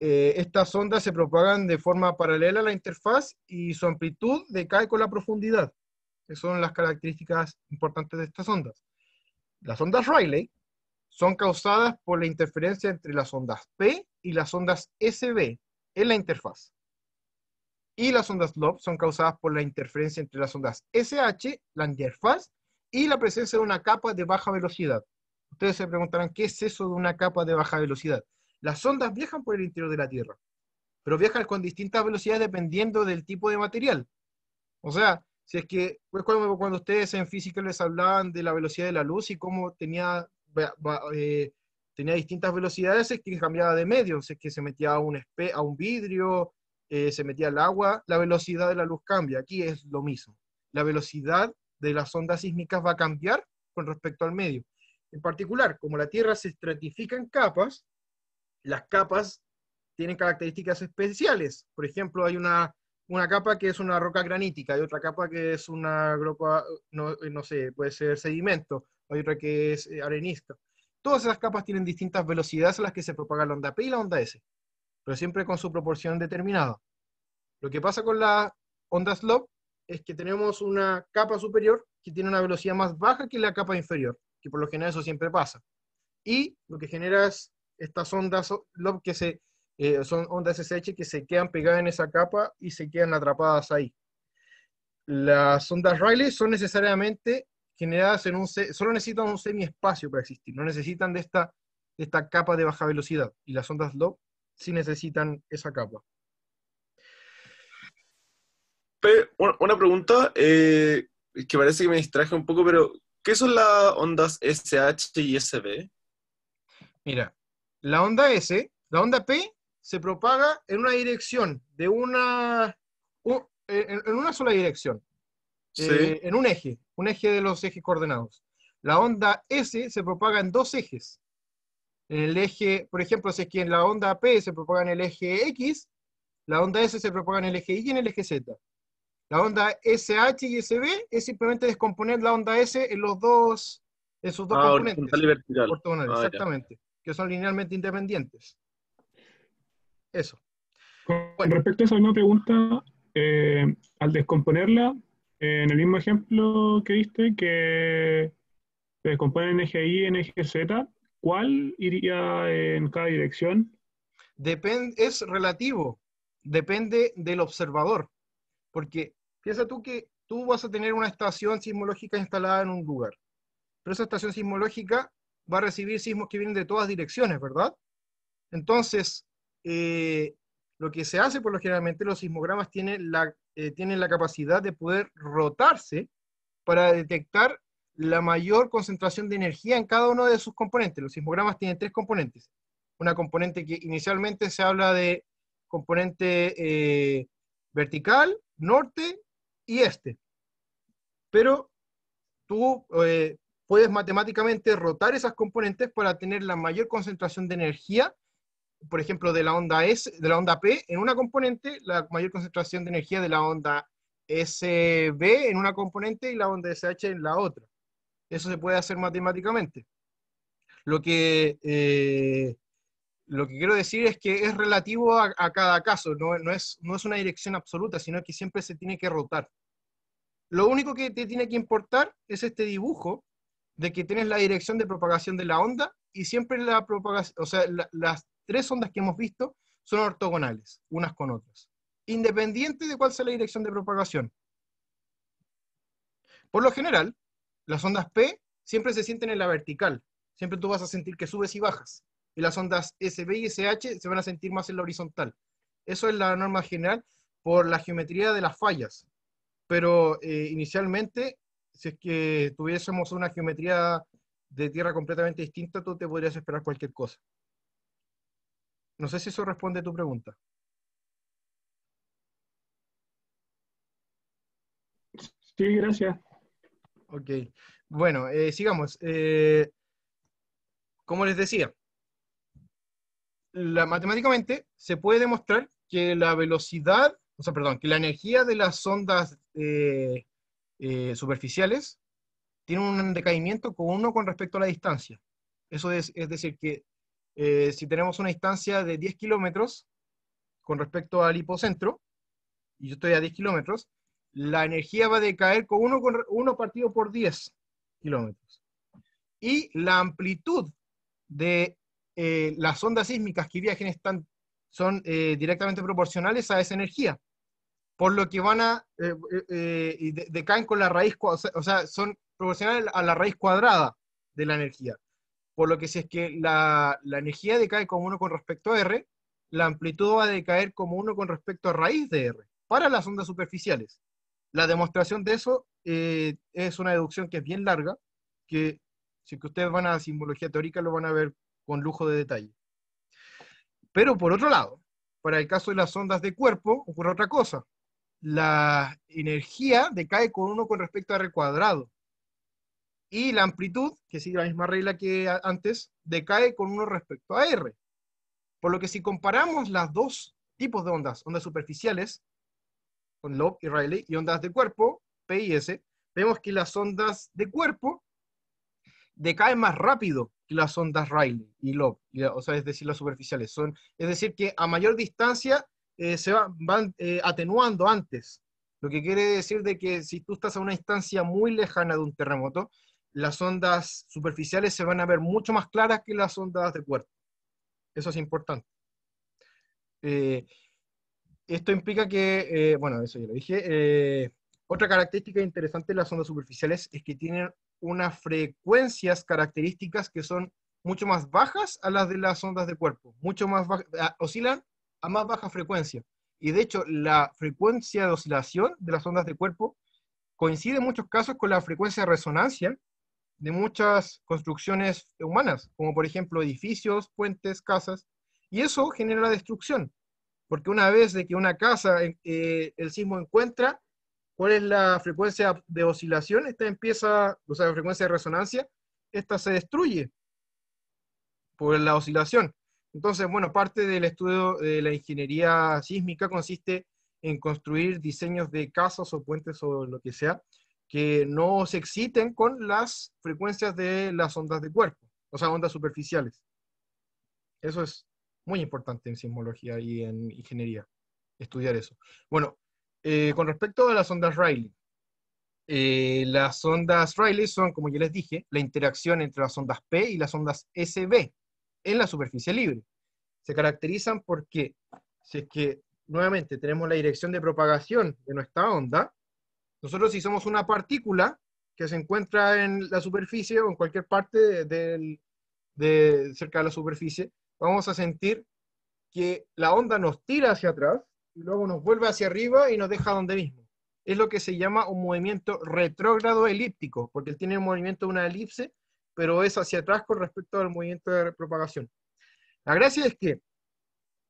Eh, estas ondas se propagan de forma paralela a la interfaz y su amplitud decae con la profundidad, Esas son las características importantes de estas ondas. Las ondas Rayleigh son causadas por la interferencia entre las ondas P y las ondas SB en la interfaz. Y las ondas Love son causadas por la interferencia entre las ondas SH, la interfaz, y la presencia de una capa de baja velocidad. Ustedes se preguntarán, ¿qué es eso de una capa de baja velocidad? Las ondas viajan por el interior de la Tierra, pero viajan con distintas velocidades dependiendo del tipo de material. O sea, si es que, pues, cuando, ustedes en física les hablaban de la velocidad de la luz y cómo tenía, eh, tenía distintas velocidades, es que cambiaba de medio, es que se metía a un, a un vidrio, eh, se metía al agua, la velocidad de la luz cambia. Aquí es lo mismo. La velocidad de las ondas sísmicas va a cambiar con respecto al medio. En particular, como la Tierra se estratifica en capas, las capas tienen características especiales. Por ejemplo, hay una, capa que es una roca granítica, hay otra capa que es una roca, no, no sé, puede ser sedimento, hay otra que es eh, arenisca. Todas esas capas tienen distintas velocidades a las que se propaga la onda P y la onda S, pero siempre con su proporción determinada. Lo que pasa con la onda slope es que tenemos una capa superior que tiene una velocidad más baja que la capa inferior, que por lo general eso siempre pasa. Y lo que genera es estas ondas LOB que se, eh, son ondas SH que se quedan pegadas en esa capa y se quedan atrapadas ahí. Las ondas Rayleigh son necesariamente generadas en un, solo necesitan un semiespacio para existir, no necesitan de esta, esta capa de baja velocidad, y las ondas LOB sí necesitan esa capa. una pregunta eh, que parece que me distraje un poco, pero ¿qué son las ondas SH y SB? Mira, la onda S, la onda P, se propaga en una dirección, de una, eh, en una sola dirección, eh, en un eje, un eje de los ejes coordenados. La onda S se propaga en dos ejes. En el eje, por ejemplo, si es que en la onda P se propaga en el eje X, la onda S se propaga en el eje Y y en el eje Z. La onda SH y SB es simplemente descomponer la onda S en los dos, en sus dos ah, componentes. y vertical. Ah, exactamente que son linealmente independientes. Eso. Con respecto a esa misma pregunta, eh, al descomponerla, eh, en el mismo ejemplo que viste, que se descompone en eje Y, en eje Z, ¿cuál iría en cada dirección? Depende, es relativo, depende del observador, porque piensa tú que tú vas a tener una estación sismológica instalada en un lugar, pero esa estación sismológica va a recibir sismos que vienen de todas direcciones, ¿verdad? Entonces, eh, lo que se hace por lo generalmente, los sismogramas tienen la, eh, tienen la capacidad de poder rotarse para detectar la mayor concentración de energía en cada uno de sus componentes. Los sismogramas tienen tres componentes. Una componente que inicialmente se habla de componente eh, vertical, norte y este. Pero tú, puedes matemáticamente rotar esas componentes para tener la mayor concentración de energía, por ejemplo, de la onda S, de la onda P en una componente, la mayor concentración de energía de la onda SB en una componente y la onda SH en la otra. Eso se puede hacer matemáticamente. Lo que, eh, lo que quiero decir es que es relativo a, cada caso, no, no, es, no es una dirección absoluta, sino que siempre se tiene que rotar. Lo único que te tiene que importar es este dibujo, de que tienes la dirección de propagación de la onda y siempre la propagación, o sea, las tres ondas que hemos visto son ortogonales, unas con otras, independiente de cuál sea la dirección de propagación. Por lo general, las ondas P siempre se sienten en la vertical, siempre tú vas a sentir que subes y bajas, y las ondas SB y SH se van a sentir más en la horizontal. Eso es la norma general por la geometría de las fallas, pero eh, inicialmente si es que tuviésemos una geometría de Tierra completamente distinta, tú te podrías esperar cualquier cosa. No sé si eso responde a tu pregunta. Sí, gracias. Ok. Bueno, eh, sigamos. Eh, como les decía, matemáticamente se puede demostrar que la velocidad, o sea, perdón, que la energía de las ondas eh, eh, superficiales tienen un decaimiento con uno con respecto a la distancia. Eso es, es decir, que eh, si tenemos una distancia de 10 kilómetros con respecto al hipocentro, y yo estoy a 10 kilómetros, la energía va a decaer con uno con uno partido por 10 kilómetros. Y la amplitud de eh, las ondas sísmicas que viajen están, son directamente proporcionales a esa energía por lo que van a, eh, eh decaen con la raíz, o sea, son proporcionales a la raíz cuadrada de la energía. Por lo que si es que la, energía decae como 1 con respecto a R, la amplitud va a decaer como 1 con respecto a raíz de R, para las ondas superficiales. La demostración de eso eh, es una deducción que es bien larga, que si que ustedes van a simbología teórica lo van a ver con lujo de detalle. Pero por otro lado, para el caso de las ondas de cuerpo ocurre otra cosa la energía decae con 1 con respecto a R cuadrado. Y la amplitud, que sigue la misma regla que antes, decae con 1 respecto a R. Por lo que si comparamos las dos tipos de ondas, ondas superficiales, con Love y Rayleigh, y ondas de cuerpo, P y S, vemos que las ondas de cuerpo decaen más rápido que las ondas Rayleigh y Love o sea, es decir, las superficiales. Son, es decir, que a mayor distancia eh, se van eh, atenuando antes. Lo que quiere decir de que si tú estás a una instancia muy lejana de un terremoto, las ondas superficiales se van a ver mucho más claras que las ondas de cuerpo. Eso es importante. Eh, esto implica que, bueno, eso ya lo dije. otra característica interesante de las ondas superficiales es que tienen unas frecuencias características que son mucho más bajas a las de las ondas de cuerpo, mucho más bajas, oscilan a más baja frecuencia. Y de hecho, la frecuencia de oscilación de las ondas de cuerpo coincide en muchos casos con la frecuencia de resonancia de muchas construcciones humanas, como por ejemplo edificios, puentes, casas, y eso genera la destrucción, porque una vez de que una casa eh, eh, el sismo encuentra cuál es la frecuencia de oscilación, esta empieza, o sea, la frecuencia de resonancia, esta se destruye por la oscilación. Entonces, bueno, parte del estudio de la ingeniería sísmica consiste en construir diseños de casas o puentes o lo que sea, que no se exciten con las frecuencias de las ondas de cuerpo, o sea, ondas superficiales. Eso es muy importante en sismología y en ingeniería, estudiar eso. Bueno, eh, con respecto a las ondas Rayleigh, eh, las ondas Rayleigh son, como ya les dije, la interacción entre las ondas P y las ondas SB en la superficie libre. Se caracterizan porque si es que nuevamente tenemos la dirección de propagación de nuestra onda, nosotros si somos una partícula que se encuentra en la superficie o en cualquier parte de cerca de la superficie, vamos a sentir que la onda nos tira hacia atrás y luego nos vuelve hacia arriba y nos deja donde mismo. Es lo que se llama un movimiento retrógrado elíptico, porque él tiene el movimiento de una elipse pero es hacia atrás con respecto al movimiento de propagación. La gracia es que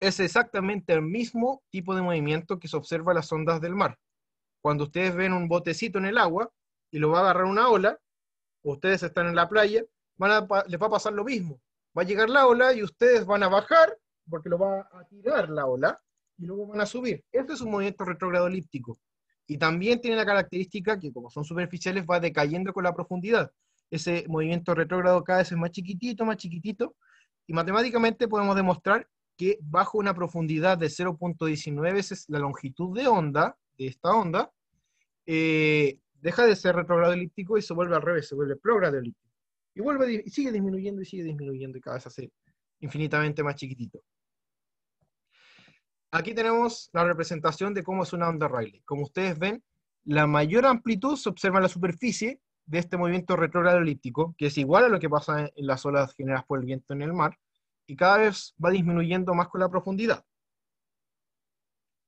es exactamente el mismo tipo de movimiento que se observa en las ondas del mar. Cuando ustedes ven un botecito en el agua y lo va a agarrar una ola, ustedes están en la playa, les va a pasar lo mismo. Va a llegar la ola y ustedes van a bajar porque lo va a tirar la ola y luego van a subir. Este es un movimiento retrógrado elíptico. Y también tiene la característica que como son superficiales va decayendo con la profundidad ese movimiento retrógrado cada vez es más chiquitito, más chiquitito, y matemáticamente podemos demostrar que bajo una profundidad de 0.19 veces la longitud de onda, de esta onda, eh, deja de ser retrógrado elíptico y se vuelve al revés, se vuelve progrado elíptico. Y, vuelve, y sigue disminuyendo y sigue disminuyendo y cada vez hace infinitamente más chiquitito. Aquí tenemos la representación de cómo es una onda Rayleigh. Como ustedes ven, la mayor amplitud se observa en la superficie de este movimiento retrógrado elíptico, que es igual a lo que pasa en las olas generadas por el viento en el mar, y cada vez va disminuyendo más con la profundidad.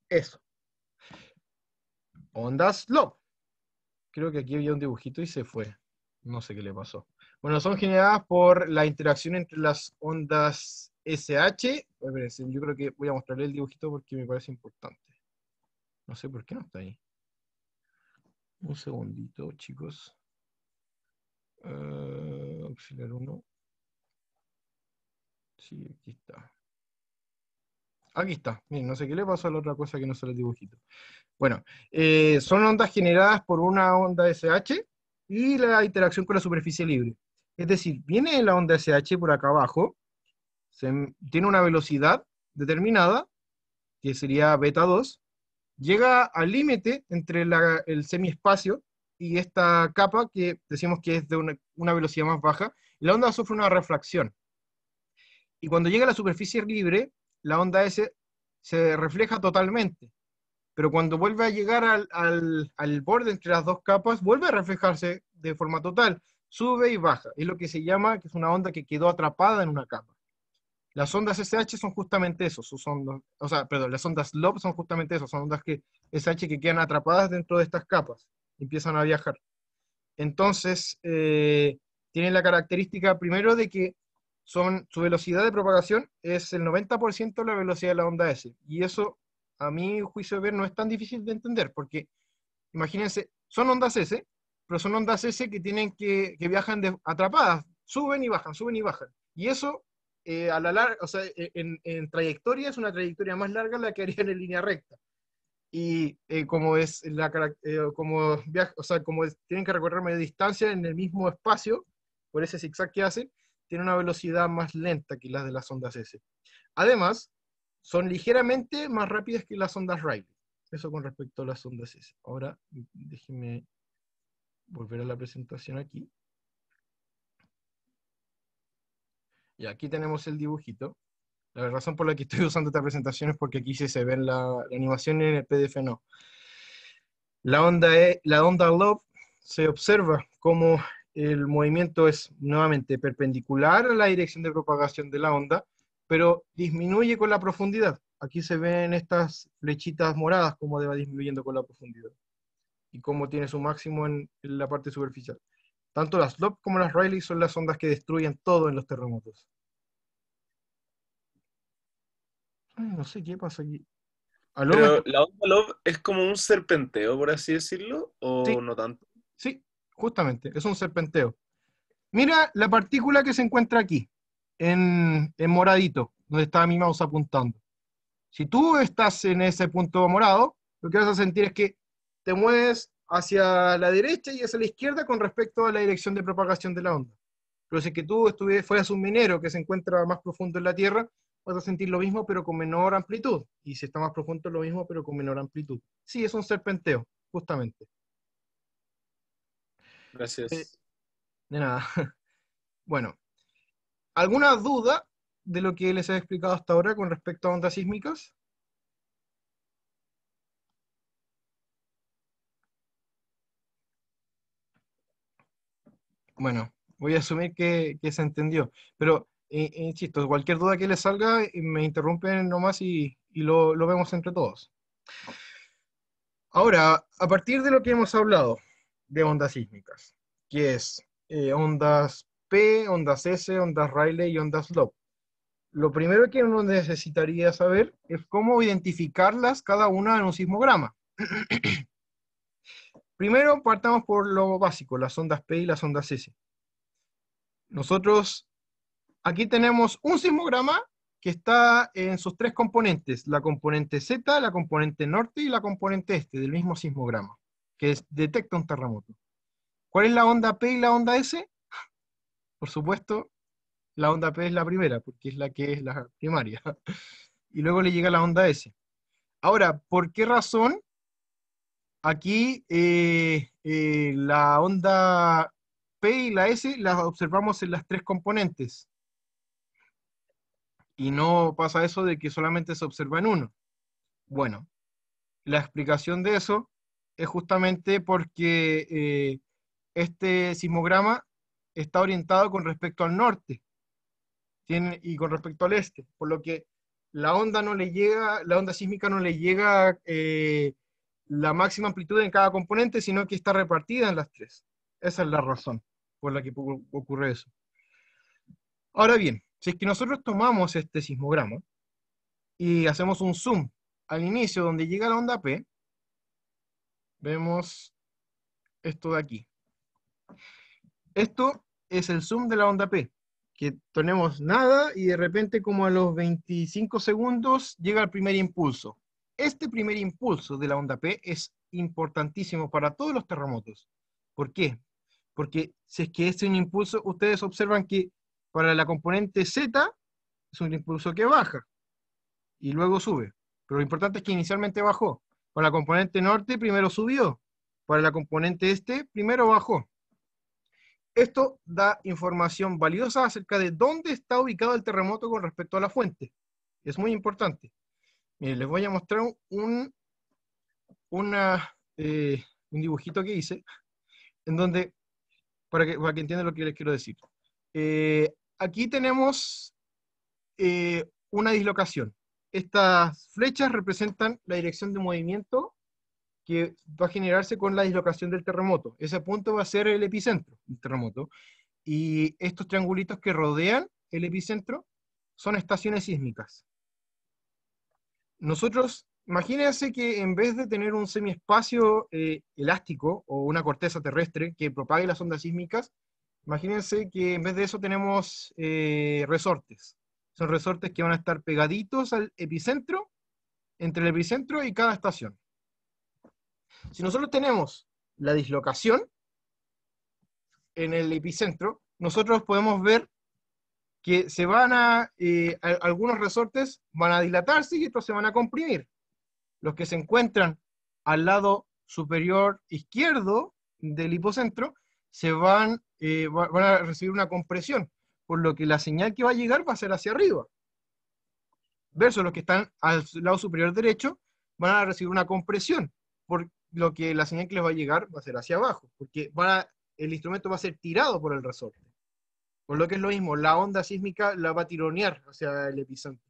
Eso. Ondas low. Creo que aquí había un dibujito y se fue. No sé qué le pasó. Bueno, son generadas por la interacción entre las ondas SH. Yo creo que voy a mostrarle el dibujito porque me parece importante. No sé por qué no está ahí. Un segundito, chicos. Eh, auxiliar 1. aquí está. Aquí está. Miren, no sé qué le pasó a la otra cosa que no sale el dibujito. Bueno, eh, son ondas generadas por una onda SH y la interacción con la superficie libre. Es decir, viene la onda SH por acá abajo, tiene una velocidad determinada, que sería beta 2, llega al límite entre el semiespacio y esta capa que decimos que es de una, velocidad más baja, la onda sufre una refracción. Y cuando llega a la superficie libre, la onda S se refleja totalmente. Pero cuando vuelve a llegar al, borde entre las dos capas, vuelve a reflejarse de forma total. Sube y baja. Es lo que se llama que es una onda que quedó atrapada en una capa. Las ondas SH son justamente eso, o sea, perdón, las ondas LOB son justamente eso, son ondas que, SH que quedan atrapadas dentro de estas capas empiezan a viajar. Entonces, eh, tienen la característica primero de que son, su velocidad de propagación es el 90% de la velocidad de la onda S. Y eso, a mi juicio de ver, no es tan difícil de entender, porque imagínense, son ondas S, pero son ondas S que tienen que, viajan atrapadas, suben y bajan, suben y bajan. Y eso, eh, a la larga, e, en, trayectoria, es una trayectoria más larga la que haría en línea recta y eh, como es la eh, como como tienen que recorrer media distancia en el mismo espacio, por ese zigzag que hacen, tiene una velocidad más lenta que las de las ondas S. Además, son ligeramente más rápidas que las ondas Rayleigh. Eso con respecto a las ondas S. Ahora, déjenme volver a la presentación aquí. Y aquí tenemos el dibujito. La razón por la que estoy usando esta presentación es porque aquí se ven la, la animación y en el PDF no. La onda, e, la onda Love se observa como el movimiento es nuevamente perpendicular a la dirección de propagación de la onda, pero disminuye con la profundidad. Aquí se ven estas flechitas moradas como va disminuyendo con la profundidad y cómo tiene su máximo en, la parte superficial. Tanto las Love como las Rayleigh son las ondas que destruyen todo en los terremotos. no sé qué pasa aquí. la onda love es como un serpenteo, por así decirlo, o no tanto. Sí, justamente, es un serpenteo. Mira la partícula que se encuentra aquí, en, moradito, donde está mi mouse apuntando. Si tú estás en ese punto morado, lo que vas a sentir es que te mueves hacia la derecha y hacia la izquierda con respecto a la dirección de propagación de la onda. Pero si que tú fueras un minero que se encuentra más profundo en la Tierra, vas a sentir lo mismo pero con menor amplitud. Y si está más profundo, lo mismo pero con menor amplitud. Sí, es un serpenteo, justamente. Gracias. Eh, de nada. Bueno, ¿alguna duda de lo que les he explicado hasta ahora con respecto a ondas sísmicas? Bueno, voy a asumir que, que se entendió, pero eh, insisto, cualquier duda que les salga, eh, me interrumpen nomás y, lo, vemos entre todos. Ahora, a partir de lo que hemos hablado de ondas sísmicas, que es eh, ondas P, ondas S, ondas Rayleigh y ondas Lowe, lo primero que uno necesitaría saber es cómo identificarlas cada una en un sismograma. Primero partamos por lo básico, las ondas P y las ondas S. Nosotros Aquí tenemos un sismograma que está en sus tres componentes, la componente Z, la componente norte y la componente este del mismo sismograma, que detecta un terremoto. ¿Cuál es la onda P y la onda S? Por supuesto, la onda P es la primera, porque es la que es la primaria. Y luego le llega la onda S. Ahora, ¿por qué razón aquí eh, eh, la onda P y la S las observamos en las tres componentes? y no pasa eso de que solamente se observa en uno. Bueno, la explicación de eso es justamente porque eh, este sismograma está orientado con respecto al norte tiene, y con respecto al este, por lo que la onda no le llega, la onda sísmica no le llega eh, la máxima amplitud en cada componente, sino que está repartida en las tres. Esa es la razón por la que ocurre eso. Ahora bien, si es que nosotros tomamos este sismograma y hacemos un zoom al inicio donde llega la onda P, vemos esto de aquí. Esto es el zoom de la onda P, que tenemos nada y de repente como a los 25 segundos llega el primer impulso. Este primer impulso de la onda P es importantísimo para todos los terremotos. ¿Por qué? Porque si es que es un impulso, ustedes observan que para la componente Z es un impulso que baja y luego sube. Pero lo importante es que inicialmente bajó. Para la componente norte primero subió. Para la componente este primero bajó. Esto da información valiosa acerca de dónde está ubicado el terremoto con respecto a la fuente. Es muy importante. les voy a mostrar un, eh, un dibujito que hice, en donde, para que, que entiendan lo que les quiero decir. Eh, aquí tenemos eh, una dislocación. Estas flechas representan la dirección de movimiento que va a generarse con la dislocación del terremoto. Ese punto va a ser el epicentro del terremoto. Y estos triangulitos que rodean el epicentro son estaciones sísmicas. Nosotros, imagínense que en vez de tener un semiespacio eh, elástico o una corteza terrestre que propague las ondas sísmicas, Imagínense que en vez de eso tenemos eh, resortes. Son resortes que van a estar pegaditos al epicentro, entre el epicentro y cada estación. Si nosotros tenemos la dislocación en el epicentro, nosotros podemos ver que se van eh, algunos resortes van a dilatarse y otros se van a comprimir. Los que se encuentran al lado superior izquierdo del hipocentro se van eh, van a recibir una compresión, por lo que la señal que va a llegar va a ser hacia arriba. Versus los que están al lado superior derecho, van a recibir una compresión, por lo que la señal que les va a llegar va a ser hacia abajo, porque el instrumento va a ser tirado por el resorte. Por lo que es lo mismo, la onda sísmica la va a tironear hacia el epicentro.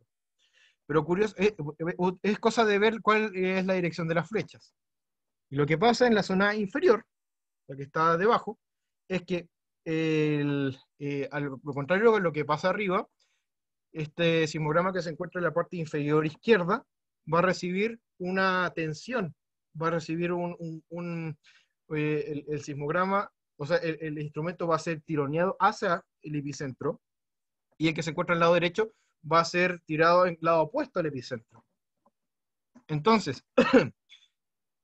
Pero curioso, es, eh, eh, es cosa de ver cuál es la dirección de las flechas. Y lo que pasa en la zona inferior, la que está debajo, es que eh, al, contrario de lo que pasa arriba, este sismograma que se encuentra en la parte inferior izquierda va a recibir una tensión, va a recibir un, eh, el, sismograma, o sea, el, instrumento va a ser tironeado hacia el epicentro y el que se encuentra al lado derecho va a ser tirado en lado opuesto al epicentro. Entonces,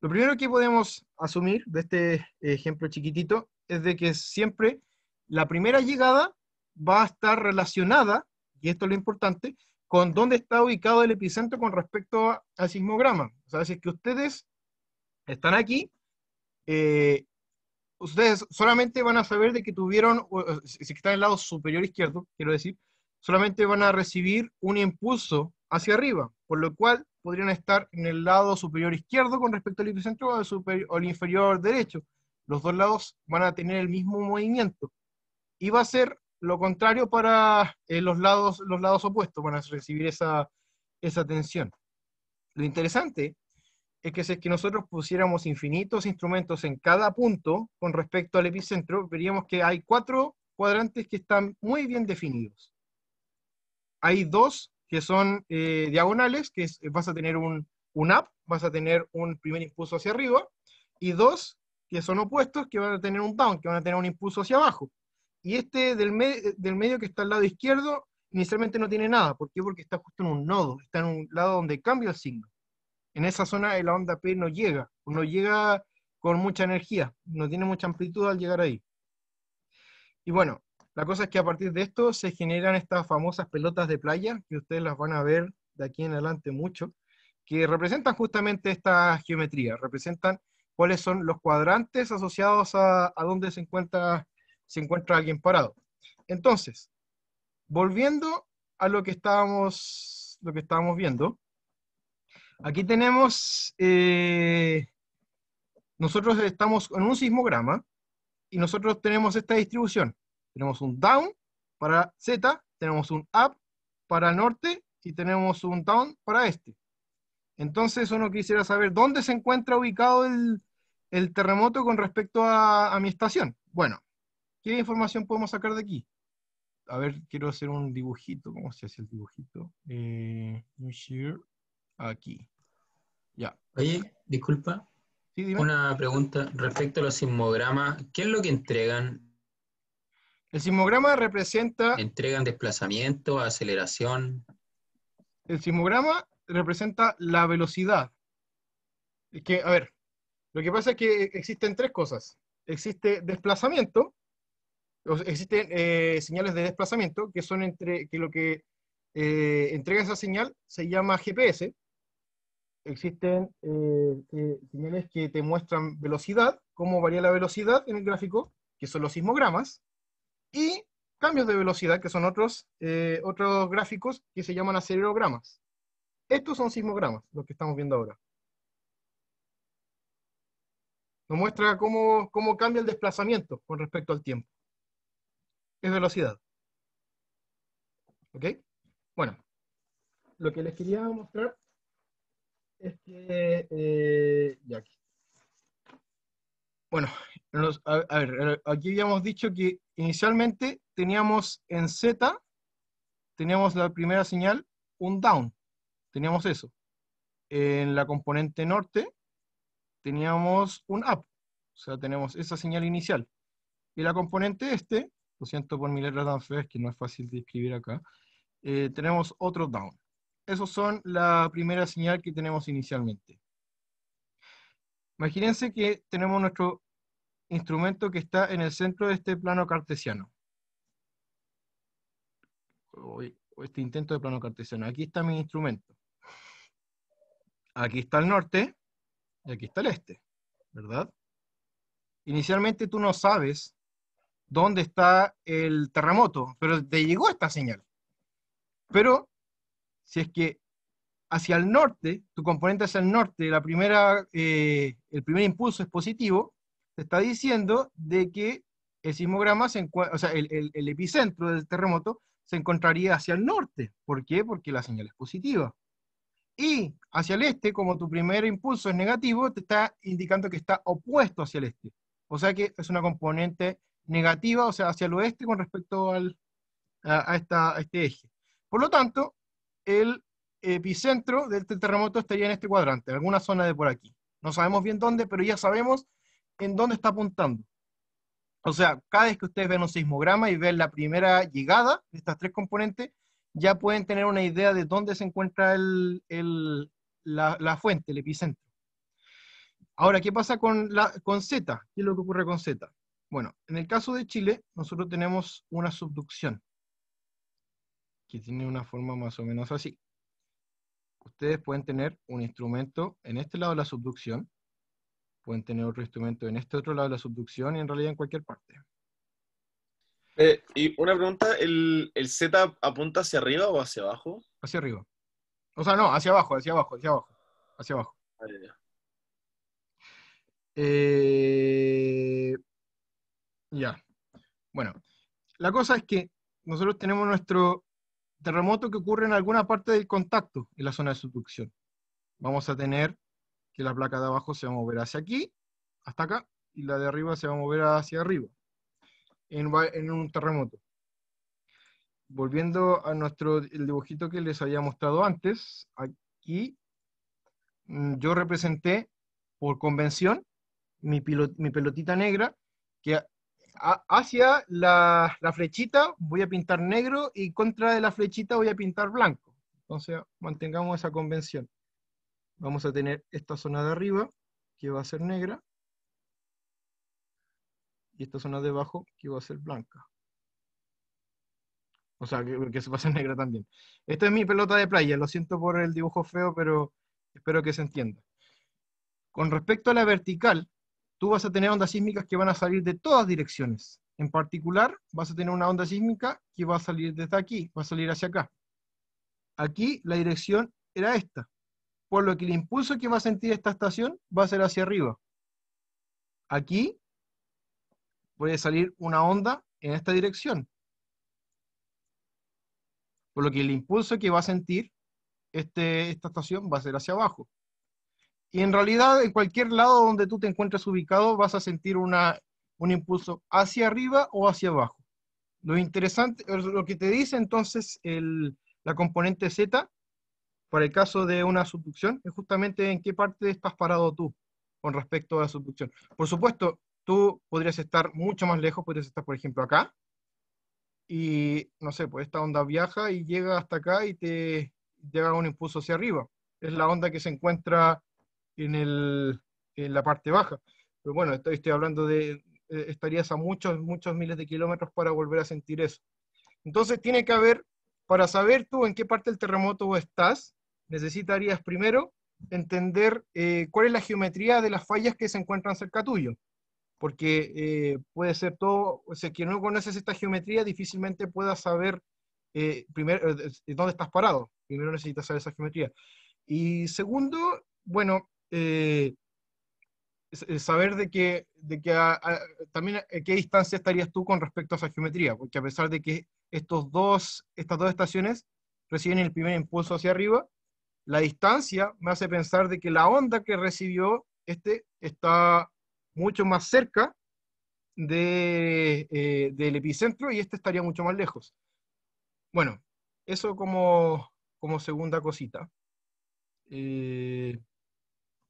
lo primero que podemos asumir de este ejemplo chiquitito es de que siempre la primera llegada va a estar relacionada, y esto es lo importante, con dónde está ubicado el epicentro con respecto al sismograma. O sea, si es que ustedes están aquí, eh, ustedes solamente van a saber de que tuvieron, si están en el lado superior izquierdo, quiero decir, solamente van a recibir un impulso hacia arriba, por lo cual podrían estar en el lado superior izquierdo con respecto al epicentro o, o el inferior derecho. Los dos lados van a tener el mismo movimiento y va a ser lo contrario para eh, los, lados, los lados opuestos, van a recibir esa, esa tensión. Lo interesante es que si es que nosotros pusiéramos infinitos instrumentos en cada punto con respecto al epicentro, veríamos que hay cuatro cuadrantes que están muy bien definidos. Hay dos que son eh, diagonales, que vas a tener un, un up, vas a tener un primer impulso hacia arriba, y dos que son opuestos, que van a tener un down, que van a tener un impulso hacia abajo. Y este eh, del, medio que está al lado izquierdo, inicialmente no tiene nada. ¿Por qué? Porque está justo en un nodo, está en un lado donde cambia el signo. En esa zona eh, la onda P no llega, no llega con mucha energía, no tiene mucha amplitud al llegar ahí. Y bueno, la cosa es que a partir de esto se generan estas famosas pelotas de playa, que ustedes las van a ver de aquí en adelante mucho, que representan justamente esta geometría, representan cuáles son los cuadrantes asociados a, a dónde se encuentra se encuentra alguien parado. Entonces, volviendo a lo que estábamos, lo que estábamos viendo, aquí tenemos, eh, nosotros estamos en un sismograma y nosotros tenemos esta distribución. Tenemos un down para Z, tenemos un up para norte y tenemos un down para este. Entonces uno quisiera saber dónde se encuentra ubicado el, terremoto con respecto a mi estación. Bueno, ¿Qué información podemos sacar de aquí? A ver, quiero hacer un dibujito. ¿Cómo se hace el dibujito? Eh, aquí. Ya. Oye, disculpa. Una pregunta respecto a los sismogramas. ¿Qué es lo que entregan? El sismograma representa... ¿Entregan desplazamiento, aceleración? El sismograma representa la velocidad. Es que, a ver, lo que pasa es que existen tres cosas. Existe desplazamiento, existen eh, señales de desplazamiento que son entre, que lo que eh, entrega esa señal se llama GPS. Existen eh, señales que te muestran velocidad, cómo varía la velocidad en el gráfico, que son los sismogramas, y cambios de velocidad, que son otros, otros gráficos que se llaman acelerogramas. Estos son sismogramas, los que estamos viendo ahora. Nos muestra cómo cambia el desplazamiento con respecto al tiempo es velocidad. ¿Ok? Bueno, lo que les quería mostrar es que, eh, ya Bueno, a, ver, eh, aquí habíamos dicho que inicialmente teníamos en Z, teníamos la primera señal, un down, teníamos eso. En la componente norte teníamos un up, o sea, tenemos esa señal inicial. Y la componente este lo siento por mi letra tan fea, que no es fácil de escribir acá, eh, tenemos otro down. Esos son la primera señal que tenemos inicialmente. Imagínense que tenemos nuestro instrumento que está en el centro de este plano cartesiano. este intento de plano cartesiano. Aquí está mi instrumento. Aquí está el norte y aquí está el este, ¿verdad? Inicialmente tú no sabes dónde está el terremoto, pero te llegó esta señal. Pero si es que hacia el norte, tu componente hacia el norte, la primera, eh, el primer impulso es positivo, te está diciendo de que el sismograma, se o sea, el, el, epicentro del terremoto se encontraría hacia el norte. ¿Por qué? Porque la señal es positiva. Y hacia el este, como tu primer impulso es negativo, te está indicando que está opuesto hacia el este. O sea que es una componente negativa, o sea, hacia el oeste con respecto al, a, este eje. Por lo tanto, el epicentro del terremoto estaría en este cuadrante, en alguna zona de por aquí. No sabemos bien dónde, pero ya sabemos en dónde está apuntando. O sea, cada vez que ustedes ven un sismograma y ven la primera llegada de estas tres componentes, ya pueden tener una idea de dónde se encuentra la, fuente, el epicentro. Ahora, ¿qué pasa con, la, con Z? ¿Qué es lo que ocurre con Z? Bueno, en el caso de Chile, nosotros tenemos una subducción, que tiene una forma más o menos así. Ustedes pueden tener un instrumento en este lado de la subducción, pueden tener otro instrumento en este otro lado de la subducción y en realidad en cualquier parte. Eh, y una pregunta, ¿el, Z apunta hacia arriba o hacia abajo? Hacia arriba. O sea, no, hacia abajo, hacia abajo, hacia abajo. Hacia abajo. Ah, eh, ya. Bueno, la cosa es que nosotros tenemos nuestro terremoto que ocurre en alguna parte del contacto, en la zona de subducción. Vamos a tener que la placa de abajo se va a mover hacia aquí, hasta acá, y la de arriba se va a mover hacia arriba, en, un terremoto. Volviendo a nuestro el dibujito que les había mostrado antes, aquí mm, yo representé por convención mi, mi pelotita negra que hacia la, flechita voy a pintar negro y contra de la flechita voy a pintar blanco. Entonces mantengamos esa convención. Vamos a tener esta zona de arriba, que va a ser negra, y esta zona de abajo, que va a ser blanca. O sea, que, se va a ser negra también. Esta es mi pelota de playa, lo siento por el dibujo feo, pero espero que se entienda. Con respecto a la vertical, tú vas a tener ondas sísmicas que van a salir de todas direcciones. En particular, vas a tener una onda sísmica que va a salir desde aquí, va a salir hacia acá. Aquí la dirección era esta, por lo que el impulso que va a sentir esta estación va a ser hacia arriba. Aquí puede salir una onda en esta dirección, por lo que el impulso que va a sentir este, esta estación va a ser hacia abajo. Y en realidad, en cualquier lado donde tú te encuentres ubicado, vas a sentir una, un impulso hacia arriba o hacia abajo. Lo interesante, lo que te dice entonces la componente Z, para el caso de una subducción, es justamente en qué parte estás parado tú con respecto a la subducción. Por supuesto, tú podrías estar mucho más lejos, podrías estar, por ejemplo, acá, y no sé, pues esta onda viaja y llega hasta acá y te llega un impulso hacia arriba. Es la onda que se encuentra en, la parte baja. Pero bueno, estoy, estoy hablando de, eh, estarías a muchos, muchos miles de kilómetros para volver a sentir eso. Entonces tiene que haber, para saber tú en qué parte del terremoto estás, necesitarías primero entender eh, cuál es la geometría de las fallas que se encuentran cerca tuyo. Porque eh, puede ser todo, o sea, quien no conoces esta geometría difícilmente pueda saber primero, dónde estás parado. Primero necesitas saber esa geometría. Y segundo, bueno, eh, eh, saber de que, que también eh, qué distancia estarías tú con respecto a esa geometría, porque a pesar de que estos dos, estas dos estaciones reciben el primer impulso hacia arriba, la distancia me hace pensar de que la onda que recibió este está mucho más cerca de, del epicentro y este estaría mucho más lejos. Bueno, eso como, como segunda cosita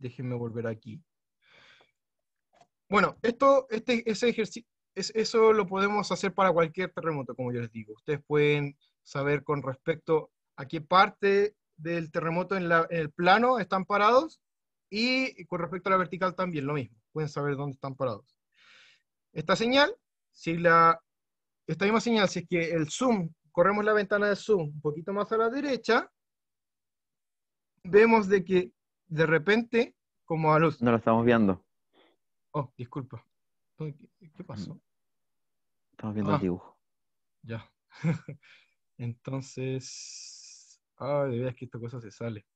déjenme volver aquí. Bueno, esto, este, ejercicio, es, eso lo podemos hacer para cualquier terremoto, como yo les digo. Ustedes pueden saber con respecto a qué parte del terremoto en, en el plano están parados y con respecto a la vertical también, lo mismo. Pueden saber dónde están parados. Esta señal, si la, esta misma señal, si es que el zoom, corremos la ventana de zoom un poquito más a la derecha, vemos de que de repente, como a luz. No lo estamos viendo. Oh, disculpa. ¿Qué pasó? Mm. Estamos viendo el ah. dibujo. Ya. Entonces... Ah, de es que esta cosa se sale.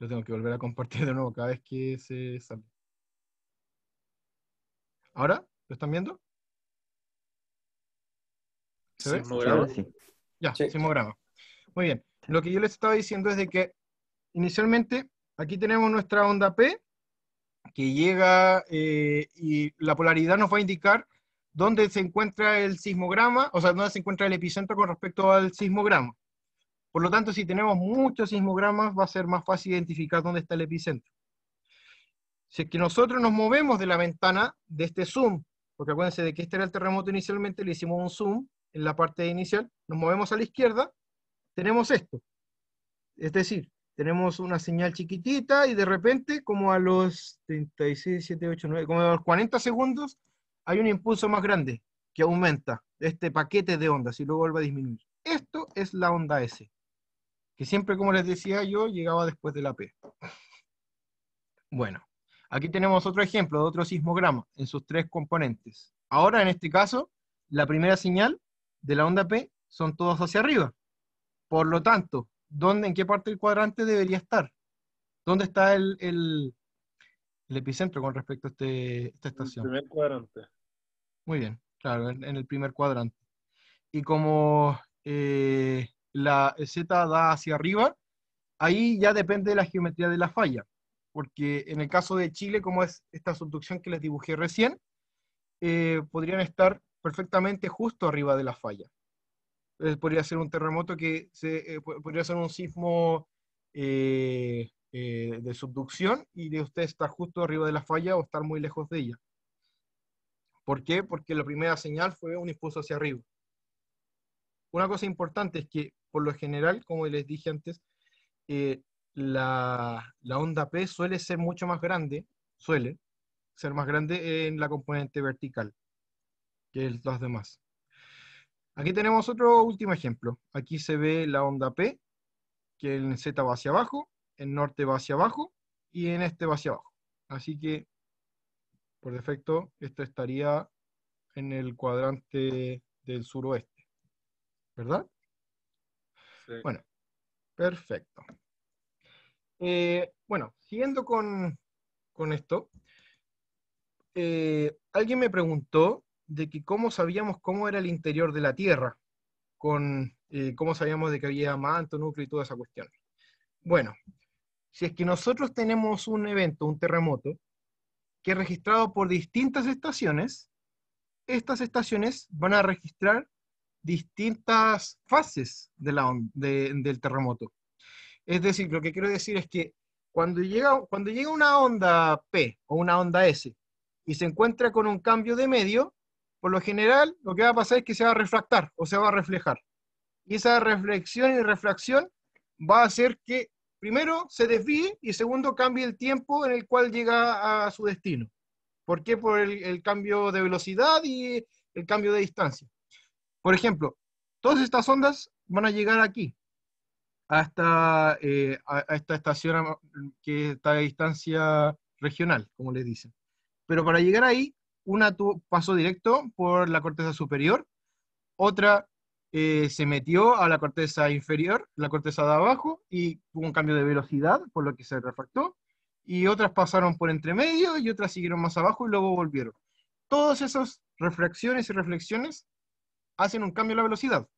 yo tengo que volver a compartir de nuevo cada vez que se sale. ¿Ahora? ¿Lo están viendo? ¿Se ve? Sí. Ya, sí. Muy bien. Lo que yo les estaba diciendo es de que inicialmente Aquí tenemos nuestra onda P, que llega eh, y la polaridad nos va a indicar dónde se encuentra el sismograma, o sea, dónde se encuentra el epicentro con respecto al sismograma. Por lo tanto, si tenemos muchos sismogramas, va a ser más fácil identificar dónde está el epicentro. Si es que nosotros nos movemos de la ventana de este zoom, porque acuérdense de que este era el terremoto inicialmente, le hicimos un zoom en la parte inicial, nos movemos a la izquierda, tenemos esto. Es decir, tenemos una señal chiquitita y de repente, como a los 36, 7, 8, 9, como a los 40 segundos, hay un impulso más grande que aumenta este paquete de ondas y luego vuelve a disminuir. Esto es la onda S, que siempre, como les decía yo, llegaba después de la P. Bueno, aquí tenemos otro ejemplo de otro sismograma en sus tres componentes. Ahora, en este caso, la primera señal de la onda P son todos hacia arriba. Por lo tanto, dónde, en qué parte del cuadrante debería estar. ¿Dónde está el, epicentro con respecto a este, esta estación? En el primer cuadrante. Muy bien, claro, en, el primer cuadrante. Y como eh, la Z da hacia arriba, ahí ya depende de la geometría de la falla. Porque en el caso de Chile, como es esta subducción que les dibujé recién, eh, podrían estar perfectamente justo arriba de la falla podría ser un terremoto que se, eh, podría ser un sismo eh, eh, de subducción y de usted estar justo arriba de la falla o estar muy lejos de ella. ¿Por qué? Porque la primera señal fue un impulso hacia arriba. Una cosa importante es que, por lo general, como les dije antes, la, la onda P suele ser mucho más grande, suele ser más grande en la componente vertical que las demás. Aquí tenemos otro último ejemplo. Aquí se ve la onda P, que en Z va hacia abajo, en norte va hacia abajo y en este va hacia abajo. Así que, por defecto, esto estaría en el cuadrante del suroeste. ¿Verdad? Bueno, perfecto. Eh, bueno, siguiendo con, esto, eh, alguien me preguntó de que cómo sabíamos cómo era el interior de la Tierra, con eh, cómo sabíamos de que había manto, núcleo y toda esa cuestión. Bueno, si es que nosotros tenemos un evento, un terremoto, que es registrado por distintas estaciones, estas estaciones van a registrar distintas fases de la del terremoto. Es decir, lo que quiero decir es que cuando llega, cuando llega una onda P o una onda S y se encuentra con un cambio de medio, por lo general lo que va a pasar es que se va a refractar o se va a reflejar. Y esa reflexión y refracción va a hacer que primero se desvíe y segundo cambie el tiempo en el cual llega a su destino. ¿Por qué? Por el, cambio de velocidad y el cambio de distancia. Por ejemplo, todas estas ondas van a llegar aquí, hasta eh, a, a esta estación que está a distancia regional, como le dicen. Pero para llegar ahí una pasó directo por la corteza superior, otra eh, se metió a la corteza inferior, la corteza de abajo, y hubo un cambio de velocidad, por lo que se refractó, y otras pasaron por entre medio y otras siguieron más abajo y luego volvieron. Todas esas refracciones y reflexiones hacen un cambio en la velocidad,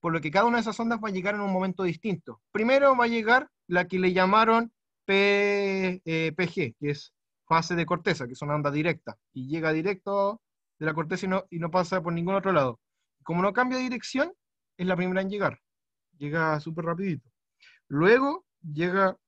por lo que cada una de esas ondas va a llegar en un momento distinto. Primero va a llegar la que le llamaron P, eh, PG, que es Fase de corteza, que es una onda directa, y llega directo de la corteza y no, pasa por ningún otro lado. Como no cambia de dirección, es la primera en llegar. Llega súper rapidito. Luego llega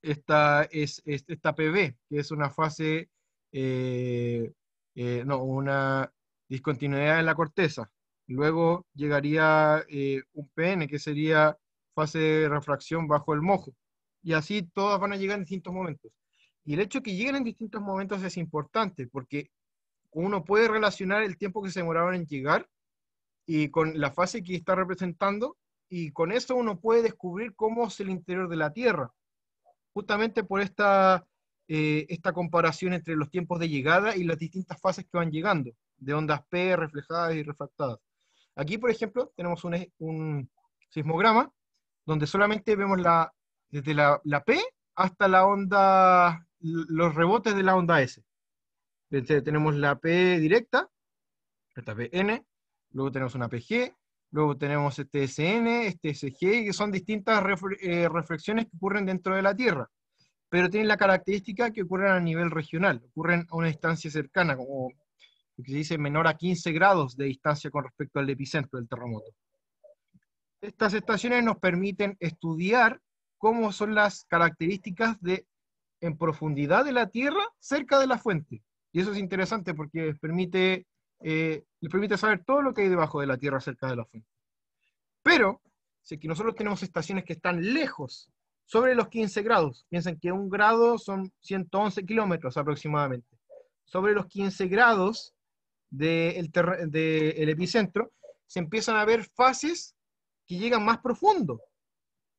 esta, es, esta PB, que es una fase, eh, eh, no, una discontinuidad en la corteza. Luego llegaría eh, un PN, que sería fase de refracción bajo el mojo. Y así todas van a llegar en distintos momentos. Y el hecho que lleguen en distintos momentos es importante, porque uno puede relacionar el tiempo que se demoraron en llegar y con la fase que está representando, y con eso uno puede descubrir cómo es el interior de la Tierra, justamente por esta, eh, esta comparación entre los tiempos de llegada y las distintas fases que van llegando, de ondas P reflejadas y refractadas. Aquí, por ejemplo, tenemos un, un sismograma donde solamente vemos la, desde la, la P hasta la onda los rebotes de la onda S. Entonces, este, tenemos la P directa, esta PN, luego tenemos una PG, luego tenemos este SN, este SG, que son distintas eh, reflexiones que ocurren dentro de la Tierra, pero tienen la característica que ocurren a nivel regional, ocurren a una distancia cercana, como que se dice menor a 15 grados de distancia con respecto al epicentro del terremoto. Estas estaciones nos permiten estudiar cómo son las características de en profundidad de la tierra cerca de la fuente. Y eso es interesante porque eh, les permite, permite saber todo lo que hay debajo de la tierra cerca de la fuente. Pero, si aquí nosotros tenemos estaciones que están lejos, sobre los 15 grados, piensen que un grado son 111 kilómetros aproximadamente. Sobre los 15 grados del de epicentro, se empiezan a ver fases que llegan más profundo,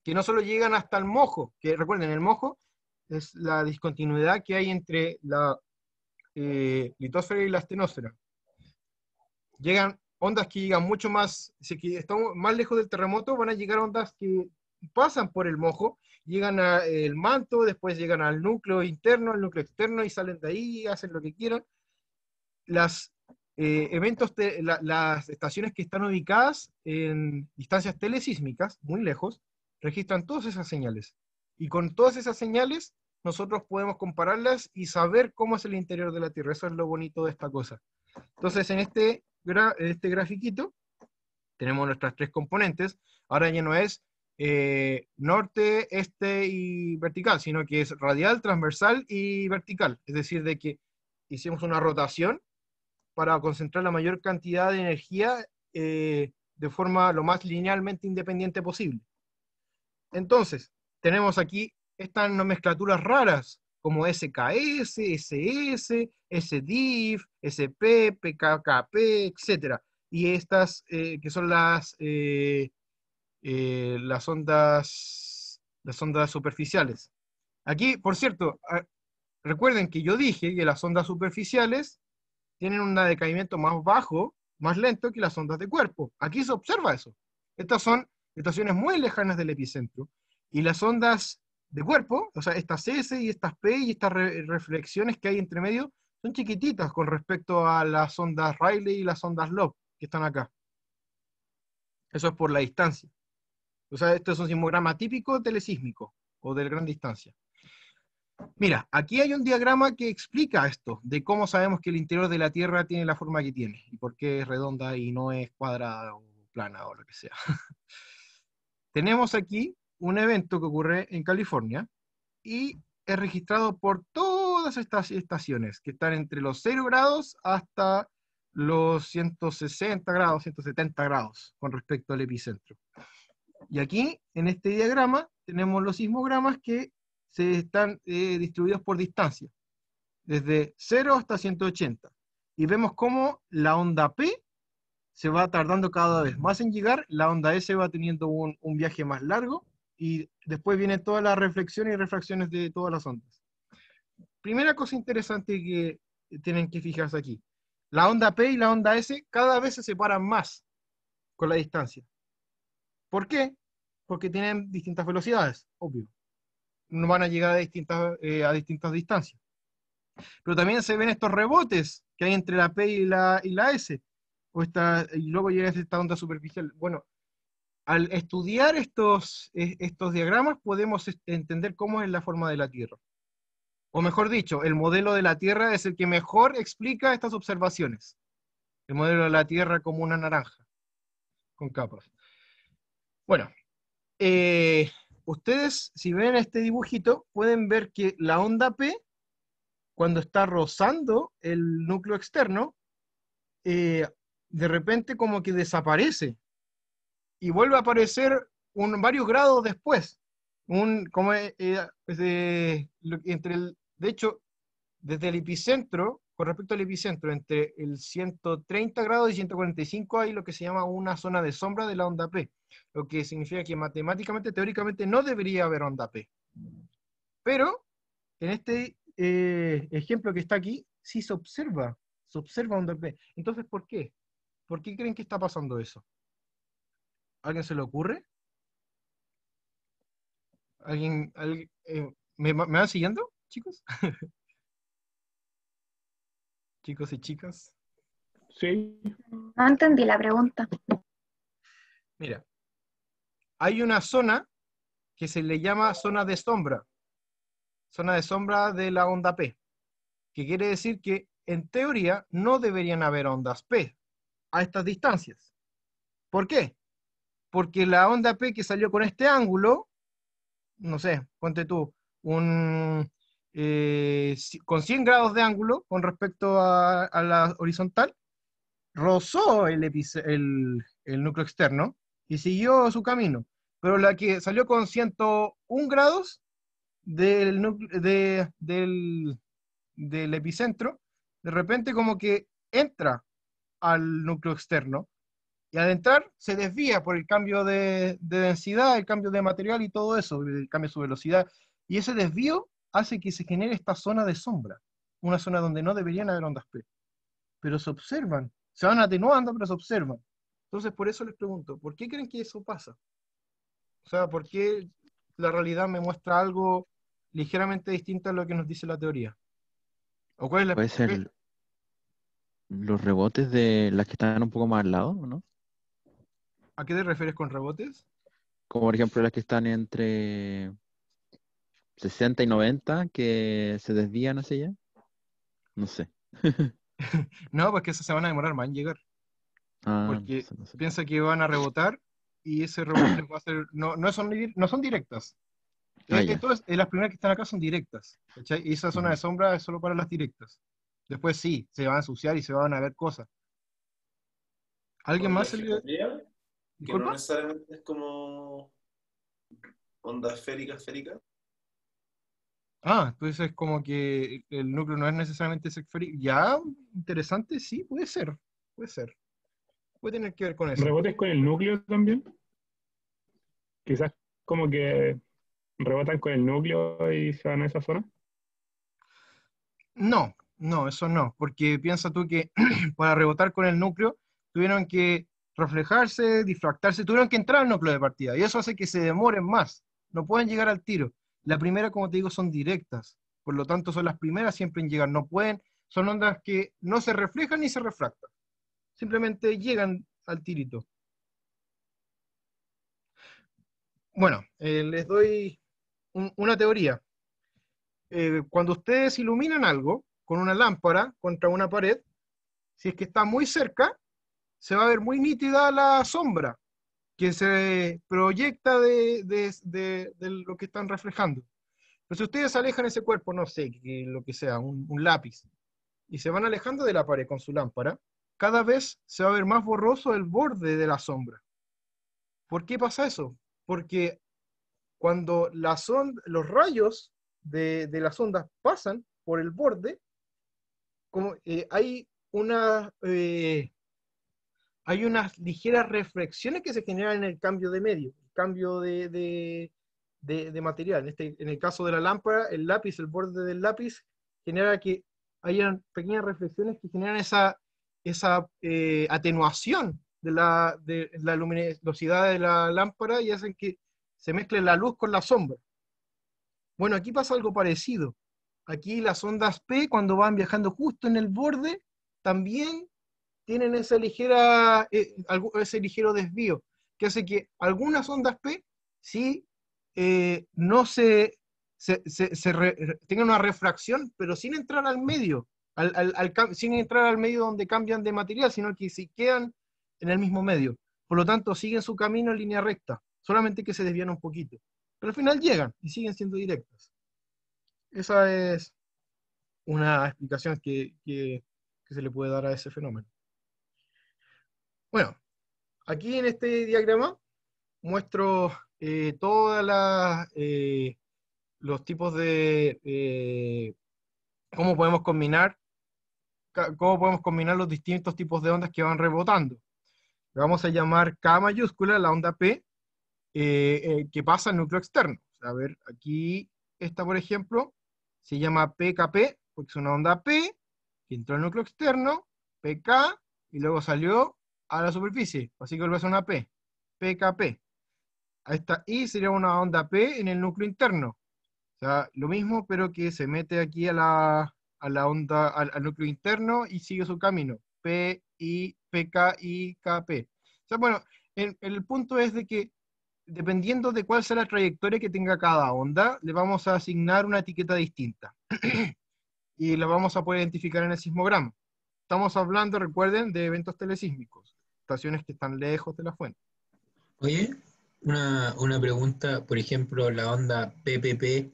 que no solo llegan hasta el mojo, que recuerden, el mojo es la discontinuidad que hay entre la eh, litosfera y la astenósfera. Llegan ondas que llegan mucho más, si estamos más lejos del terremoto, van a llegar ondas que pasan por el mojo, llegan al manto, después llegan al núcleo interno, al núcleo externo y salen de ahí, hacen lo que quieran. Eh, eventos las estaciones que están ubicadas en distancias telesísmicas, muy lejos, registran todas esas señales. Y con todas esas señales nosotros podemos compararlas y saber cómo es el interior de la Tierra. Eso es lo bonito de esta cosa. Entonces, en este, este grafiquito tenemos nuestras tres componentes. Ahora ya no es eh, norte, este y vertical, sino que es radial, transversal y vertical. Es decir, de que hicimos una rotación para concentrar la mayor cantidad de energía eh, de forma lo más linealmente independiente posible. Entonces, tenemos aquí están nomenclaturas raras como SKS, SS, SDIF, SP, PKKP, etc. Y estas eh, que son las, eh, eh, las, ondas, las ondas superficiales. Aquí, por cierto, recuerden que yo dije que las ondas superficiales tienen un decaimiento más bajo, más lento que las ondas de cuerpo. Aquí se observa eso. Estas son estaciones muy lejanas del epicentro. Y las ondas de cuerpo, o sea, estas S y estas P y estas reflexiones que hay entre medio son chiquititas con respecto a las ondas Rayleigh y las ondas Love que están acá. Eso es por la distancia. O sea, esto es un sismograma típico telesísmico o de gran distancia. Mira, aquí hay un diagrama que explica esto, de cómo sabemos que el interior de la Tierra tiene la forma que tiene, y por qué es redonda y no es cuadrada o plana o lo que sea. Tenemos aquí un evento que ocurre en California y es registrado por todas estas estaciones que están entre los 0 grados hasta los 160 grados, 170 grados con respecto al epicentro. Y aquí, en este diagrama, tenemos los sismogramas que se están eh, distribuidos por distancia, desde 0 hasta 180. Y vemos cómo la onda P se va tardando cada vez más en llegar, la onda S va teniendo un viaje más largo, y después viene toda la reflexión y refracciones de todas las ondas. Primera cosa interesante que tienen que fijarse aquí. La onda P y la onda S cada vez se separan más con la distancia. ¿Por qué? Porque tienen distintas velocidades, obvio. No van a llegar a distintas, eh, a distintas distancias. Pero también se ven estos rebotes que hay entre la P y la, y S. y luego llega esta onda superficial. Bueno, al estudiar estos, e, estos diagramas podemos entender cómo es la forma de la Tierra. O mejor dicho, el modelo de la Tierra es el que mejor explica estas observaciones. El modelo de la Tierra como una naranja, con capas. Bueno, eh, ustedes si ven este dibujito pueden ver que la onda P, cuando está rozando el núcleo externo, eh, de repente como que desaparece y vuelve a aparecer un, varios grados después. Un, como, eh, entre el, de hecho, desde el epicentro, con respecto al epicentro, entre el 130 grados y 145 hay lo que se llama una zona de sombra de la onda P, lo que significa que matemáticamente, teóricamente, no debería haber onda P. Pero en este eh, ejemplo que está aquí, sí se observa, se observa onda P. Entonces, ¿por qué? ¿Por qué creen que está pasando eso? alguien se le ocurre? ¿Alguien, eh, ¿me, ¿me, van siguiendo, chicos? chicos y chicas. Sí. No entendí la pregunta. Mira, hay una zona que se le llama zona de sombra, zona de sombra de la onda P, que quiere decir que en teoría no deberían haber ondas P a estas distancias. ¿Por qué? porque la onda P que salió con este ángulo, no sé, ponte tú, un, eh, con 100 grados de ángulo con respecto a, la horizontal, rozó el, núcleo externo y siguió su camino. Pero la que salió con 101 grados del, del, epicentro, de repente como que entra al núcleo externo y al entrar se desvía por el cambio de, densidad, el cambio de material y todo eso, el cambio de su velocidad. Y ese desvío hace que se genere esta zona de sombra, una zona donde no deberían haber ondas P. Pero se observan, se van atenuando, pero se observan. Entonces, por eso les pregunto, ¿por qué creen que eso pasa? O sea, ¿por qué la realidad me muestra algo ligeramente distinto a lo que nos dice la teoría? ¿O cuál es la... Puede ser los rebotes de las que están un poco más al lado, ¿no? ¿A qué te refieres con rebotes? Como por ejemplo las que están entre 60 y 90, que se desvían hacia allá. No sé. no, porque esas se van a demorar van en llegar. Ah, porque piensa que van a rebotar y ese rebote va a ser. No, son, directas. Ah, eh, las primeras que están acá son directas. Y esa zona de sombra es solo para las directas. Después sí, se van a ensuciar y se van a ver cosas. ¿Alguien más? Se que no necesariamente es como onda esférica, esférica. Ah, entonces es como que el núcleo no es necesariamente esférico. Ya, interesante, sí, puede ser, puede ser. Puede tener que ver con eso. ¿Rebotes con el núcleo también? Quizás como que rebotan con el núcleo y se van a esa zona. No, no, eso no, porque piensa tú que para rebotar con el núcleo tuvieron que reflejarse, difractarse, tuvieron que entrar al núcleo de partida y eso hace que se demoren más, no pueden llegar al tiro. La primera, como te digo, son directas, por lo tanto son las primeras siempre en llegar, no pueden, son ondas que no se reflejan ni se refractan, simplemente llegan al tirito. Bueno, eh, les doy una teoría. Eh, cuando ustedes iluminan algo con una lámpara contra una pared, si es que está muy cerca, se va a ver muy nítida la sombra que se proyecta de, lo que están reflejando. Pero si ustedes alejan ese cuerpo, no sé, lo que sea, un, lápiz, y se van alejando de la pared con su lámpara, cada vez se va a ver más borroso el borde de la sombra. ¿Por qué pasa eso? Porque cuando los rayos de, las ondas pasan por el borde, como, eh, hay una eh, hay unas ligeras reflexiones que se generan en el cambio de medio, el cambio de, material. En, este, en el caso de la lámpara, el lápiz, el borde del lápiz, genera que hayan pequeñas reflexiones que generan esa, esa eh, atenuación de la, de la luminosidad de la lámpara y hacen que se mezcle la luz con la sombra. Bueno, aquí pasa algo parecido. Aquí las ondas P, cuando van viajando justo en el borde, también tienen esa ligera, eh, ese ligero desvío, que hace que algunas ondas P sí eh, no se, se, se, tengan una refracción, pero sin entrar al medio, sin entrar al medio donde cambian de material, sino que se quedan en el mismo medio. Por lo tanto, siguen su camino en línea recta, solamente que se desvían un poquito. Pero al final llegan y siguen siendo directas. Esa es una explicación que se le puede dar a ese fenómeno. Bueno, aquí en este diagrama muestro eh, todos eh, los tipos de eh, cómo podemos combinar cómo podemos combinar los distintos tipos de ondas que van rebotando. Vamos a llamar K mayúscula la onda P que pasa al núcleo externo. A ver, aquí esta, por ejemplo, se llama PKP porque es una onda P que entró al núcleo externo, PK, y luego salió a la superficie, así que vuelve a ser una P, PKP. Esta I sería una onda P en el núcleo interno. O sea, lo mismo, pero que se mete aquí a la, onda, al, núcleo interno y sigue su camino. P, I, PK, I, KP. O sea, bueno, el, el punto es de que dependiendo de cuál sea la trayectoria que tenga cada onda, le vamos a asignar una etiqueta distinta. y la vamos a poder identificar en el sismograma. Estamos hablando, recuerden, de eventos telesísmicos estaciones que están lejos de la fuente. Oye, una, pregunta, por ejemplo, la onda PPP,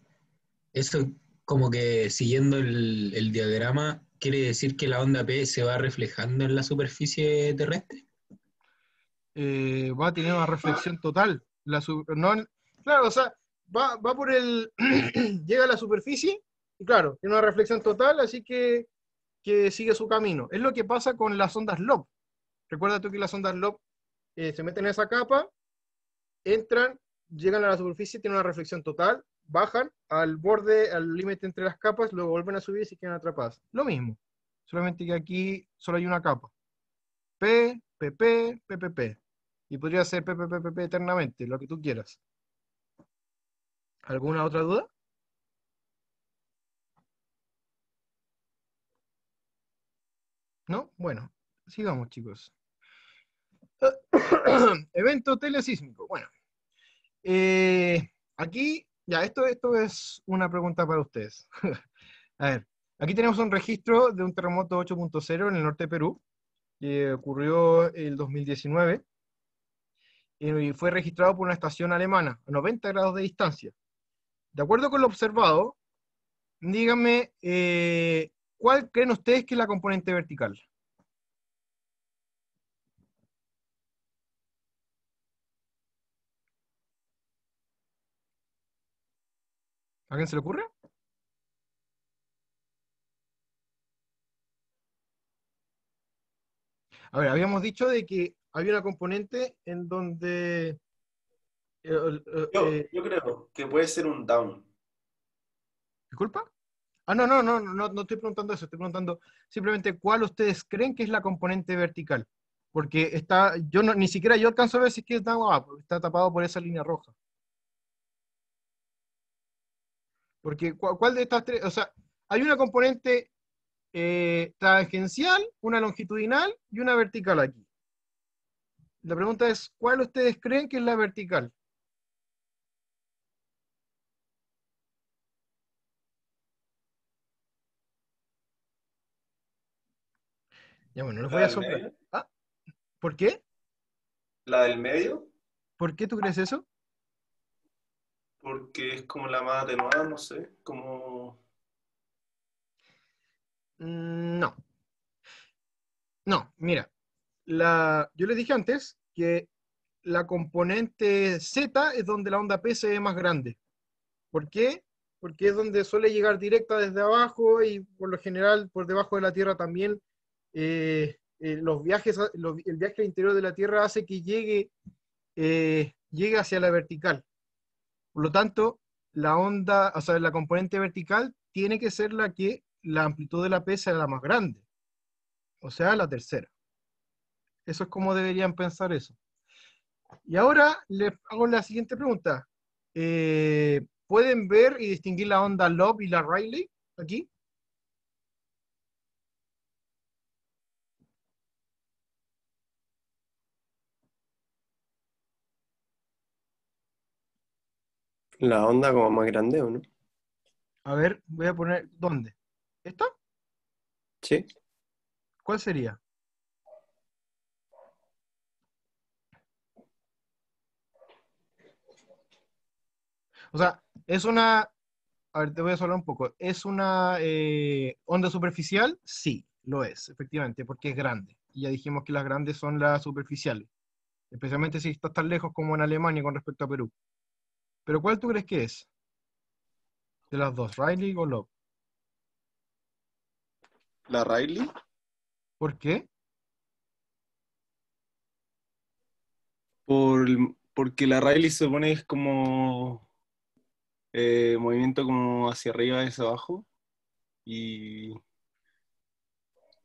eso como que siguiendo el, diagrama, ¿quiere decir que la onda P se va reflejando en la superficie terrestre? Eh, va a tener una reflexión total. La no, claro, o sea, va, por el... llega a la superficie y claro, tiene una reflexión total, así que, que sigue su camino. Es lo que pasa con las ondas LOC. Recuerda tú que las ondas LOB eh, se meten en esa capa, entran, llegan a la superficie, tienen una reflexión total, bajan al borde, al límite entre las capas, luego vuelven a subir y se quedan atrapadas. Lo mismo, solamente que aquí solo hay una capa. P, PP, PPP. Y podría ser PPPP eternamente, lo que tú quieras. ¿Alguna otra duda? ¿No? Bueno, sigamos chicos. Evento telesísmico. Bueno, eh, aquí, ya, esto, esto es una pregunta para ustedes. A ver, aquí tenemos un registro de un terremoto 8.0 en el norte de Perú, que ocurrió el 2019, y fue registrado por una estación alemana, a 90 grados de distancia. De acuerdo con lo observado, díganme, eh, ¿cuál creen ustedes que es la componente vertical? ¿A quién se le ocurre? A ver, habíamos dicho de que había una componente en donde... Eh, eh, eh, yo, creo que puede ser un down. ¿Disculpa? Ah, no, no, no, no, estoy preguntando eso, estoy preguntando simplemente cuál ustedes creen que es la componente vertical. Porque está, yo ni siquiera yo alcanzo a ver si es down o está tapado por esa línea roja. Porque ¿cuál de estas tres? O sea, hay una componente eh, tangencial, una longitudinal y una vertical aquí. La pregunta es, ¿cuál ustedes creen que es la vertical? Ya bueno, los voy a soplar. ¿Ah? ¿Por qué? ¿La del medio? ¿Por qué tú crees eso? porque es como la más atenuada, no sé, como... Mm, no. No, mira, la, yo les dije antes que la componente Z es donde la onda P se ve más grande. ¿Por qué? Porque es donde suele llegar directa desde abajo y por lo general por debajo de la Tierra también eh, eh, los viajes, el viaje al interior de la Tierra hace que llegue, eh, llegue hacia la vertical. Por lo tanto, la onda, o sea, la componente vertical tiene que ser la que la amplitud de la P sea la más grande, o sea, la tercera. Eso es como deberían pensar eso. Y ahora les hago la siguiente pregunta. Eh, ¿Pueden ver y distinguir la onda Love y la Riley? aquí? La onda como más grande, ¿o no? A ver, voy a poner. ¿Dónde? ¿Esta? Sí. ¿Cuál sería? O sea, es una. A ver, te voy a hablar un poco. ¿Es una eh, onda superficial? Sí, lo es, efectivamente, porque es grande. Y ya dijimos que las grandes son las superficiales, especialmente si estás tan lejos como en Alemania con respecto a Perú. ¿Pero cuál tú crees que es? De las dos, Riley o Love. ¿La Riley? ¿Por qué? Por, porque la Riley se pone es como eh, movimiento como hacia arriba y hacia abajo. Y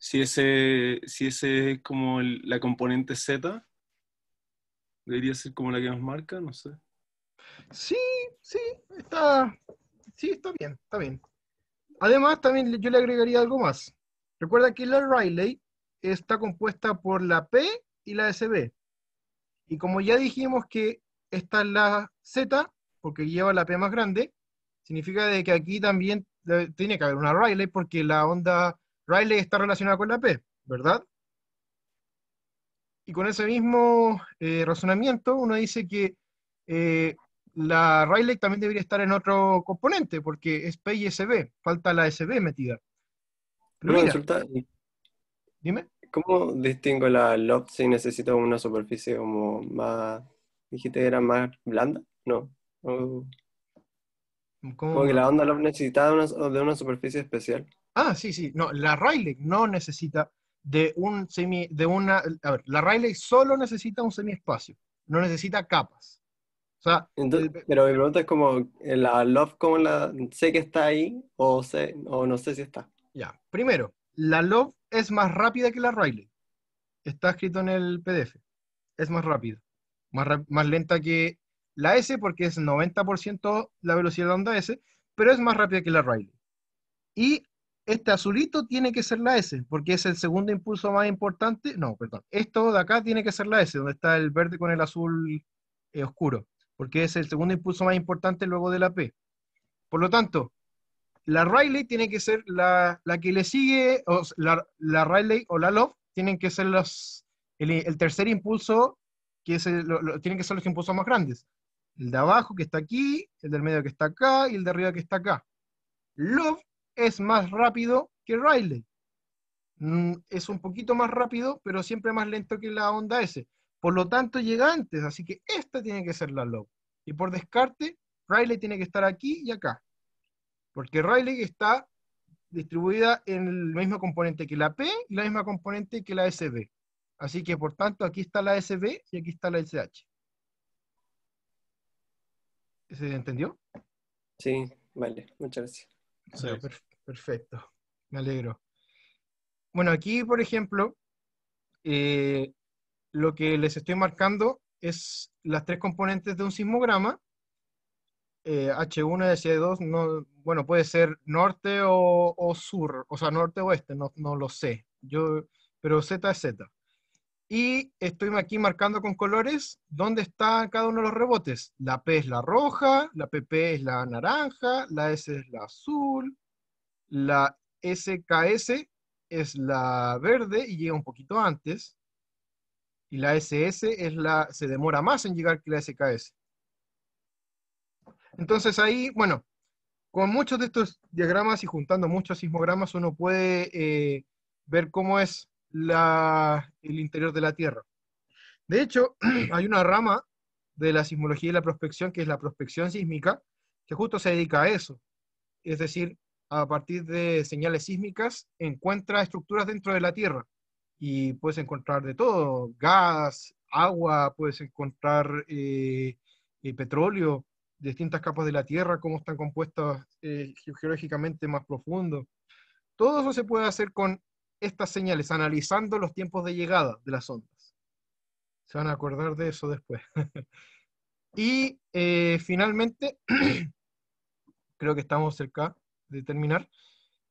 si ese, si ese es como la componente Z, debería ser como la que nos marca, no sé. Sí, sí, está, está bien, está bien. Además, también yo le agregaría algo más. Recuerda que la Riley está compuesta por la P y la SB. Y como ya dijimos que esta es la Z, porque lleva la P más grande, significa de que aquí también tiene que haber una Riley, porque la onda Riley está relacionada con la P, ¿verdad? Y con ese mismo eh, razonamiento, uno dice que eh, la Rayleigh también debería estar en otro componente, porque es P y SB, falta la SB metida. ¿Cómo distingo la LOP si necesito una superficie como más, dijiste era más blanda? No. Porque la onda LOP necesita de una superficie especial. Ah, sí, sí. No, la Rayleigh no necesita de un semi, de una, a ver, la Rayleigh solo necesita un semiespacio, no necesita capas. Eh, pero mi pregunta es como, eh, ¿la love como la sé que está ahí o, sé, o no sé si está? Ya, primero, la love es más rápida que la Riley. Está escrito en el PDF. Es más rápida. Más, lenta que la S porque es 90% la velocidad de onda S, pero es más rápida que la Riley. Y este azulito tiene que ser la S, porque es el segundo impulso más importante. No, perdón. Esto de acá tiene que ser la S, donde está el verde con el azul eh, oscuro porque es el segundo impulso más importante luego de la P. Por lo tanto, la Riley tiene que ser la, la que le sigue, o la, la, Riley o la Love tienen que ser los, el, tercer impulso, que es tienen que ser los impulsos más grandes. El de abajo que está aquí, el del medio que está acá y el de arriba que está acá. Love es más rápido que Riley. Mm, es un poquito más rápido, pero siempre más lento que la onda S. Por lo tanto, llega antes, así que esta tiene que ser la log. Y por descarte, Riley tiene que estar aquí y acá. Porque Riley está distribuida en el mismo componente que la P y la misma componente que la SB. Así que, por tanto, aquí está la SB y aquí está la SH. ¿Se entendió? Sí, vale. Muchas gracias. perfecto. Me alegro. Bueno, aquí, por ejemplo, eh, lo que les estoy marcando es las tres componentes de un sismograma. H1 eh, H2, bueno, puede ser norte o, sur, o sea, norte-oeste, o no, no, lo sé. Yo, pero Z es Z. Y estoy aquí marcando con colores dónde está cada uno de los rebotes. La P es la roja, la PP es la naranja, la S es la azul, la SKS es la verde y llega un poquito antes y la SS es la, se demora más en llegar que la SKS. Entonces ahí, bueno, con muchos de estos diagramas y juntando muchos sismogramas uno puede eh, ver cómo es el interior de la Tierra. De hecho, hay una rama de la sismología y la prospección, que es la prospección sísmica, que justo se dedica a eso. Es decir, a partir de señales sísmicas, encuentra estructuras dentro de la Tierra y puedes encontrar de todo, gas, agua, puedes encontrar eh, eh, petróleo, distintas capas de la Tierra, cómo están compuestas eh, geológicamente más profundo. Todo eso se puede hacer con estas señales, analizando los tiempos de llegada de las ondas. Se van a acordar de eso después. y finalmente, creo que estamos cerca de terminar.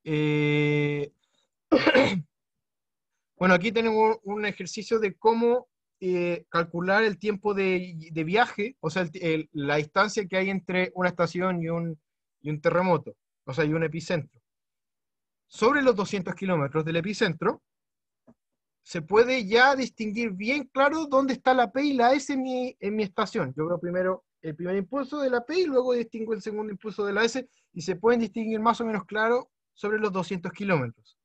Bueno, aquí tenemos un ejercicio de cómo eh, calcular el tiempo de, viaje, o sea, la distancia que hay entre una estación y un, y un terremoto, o sea, y un epicentro. Sobre los 200 kilómetros del epicentro, se puede ya distinguir bien claro dónde está la P y la S en mi, en mi estación. Yo veo primero el primer impulso de la P y luego distingo el segundo impulso de la S y se pueden distinguir más o menos claro sobre los 200 kilómetros.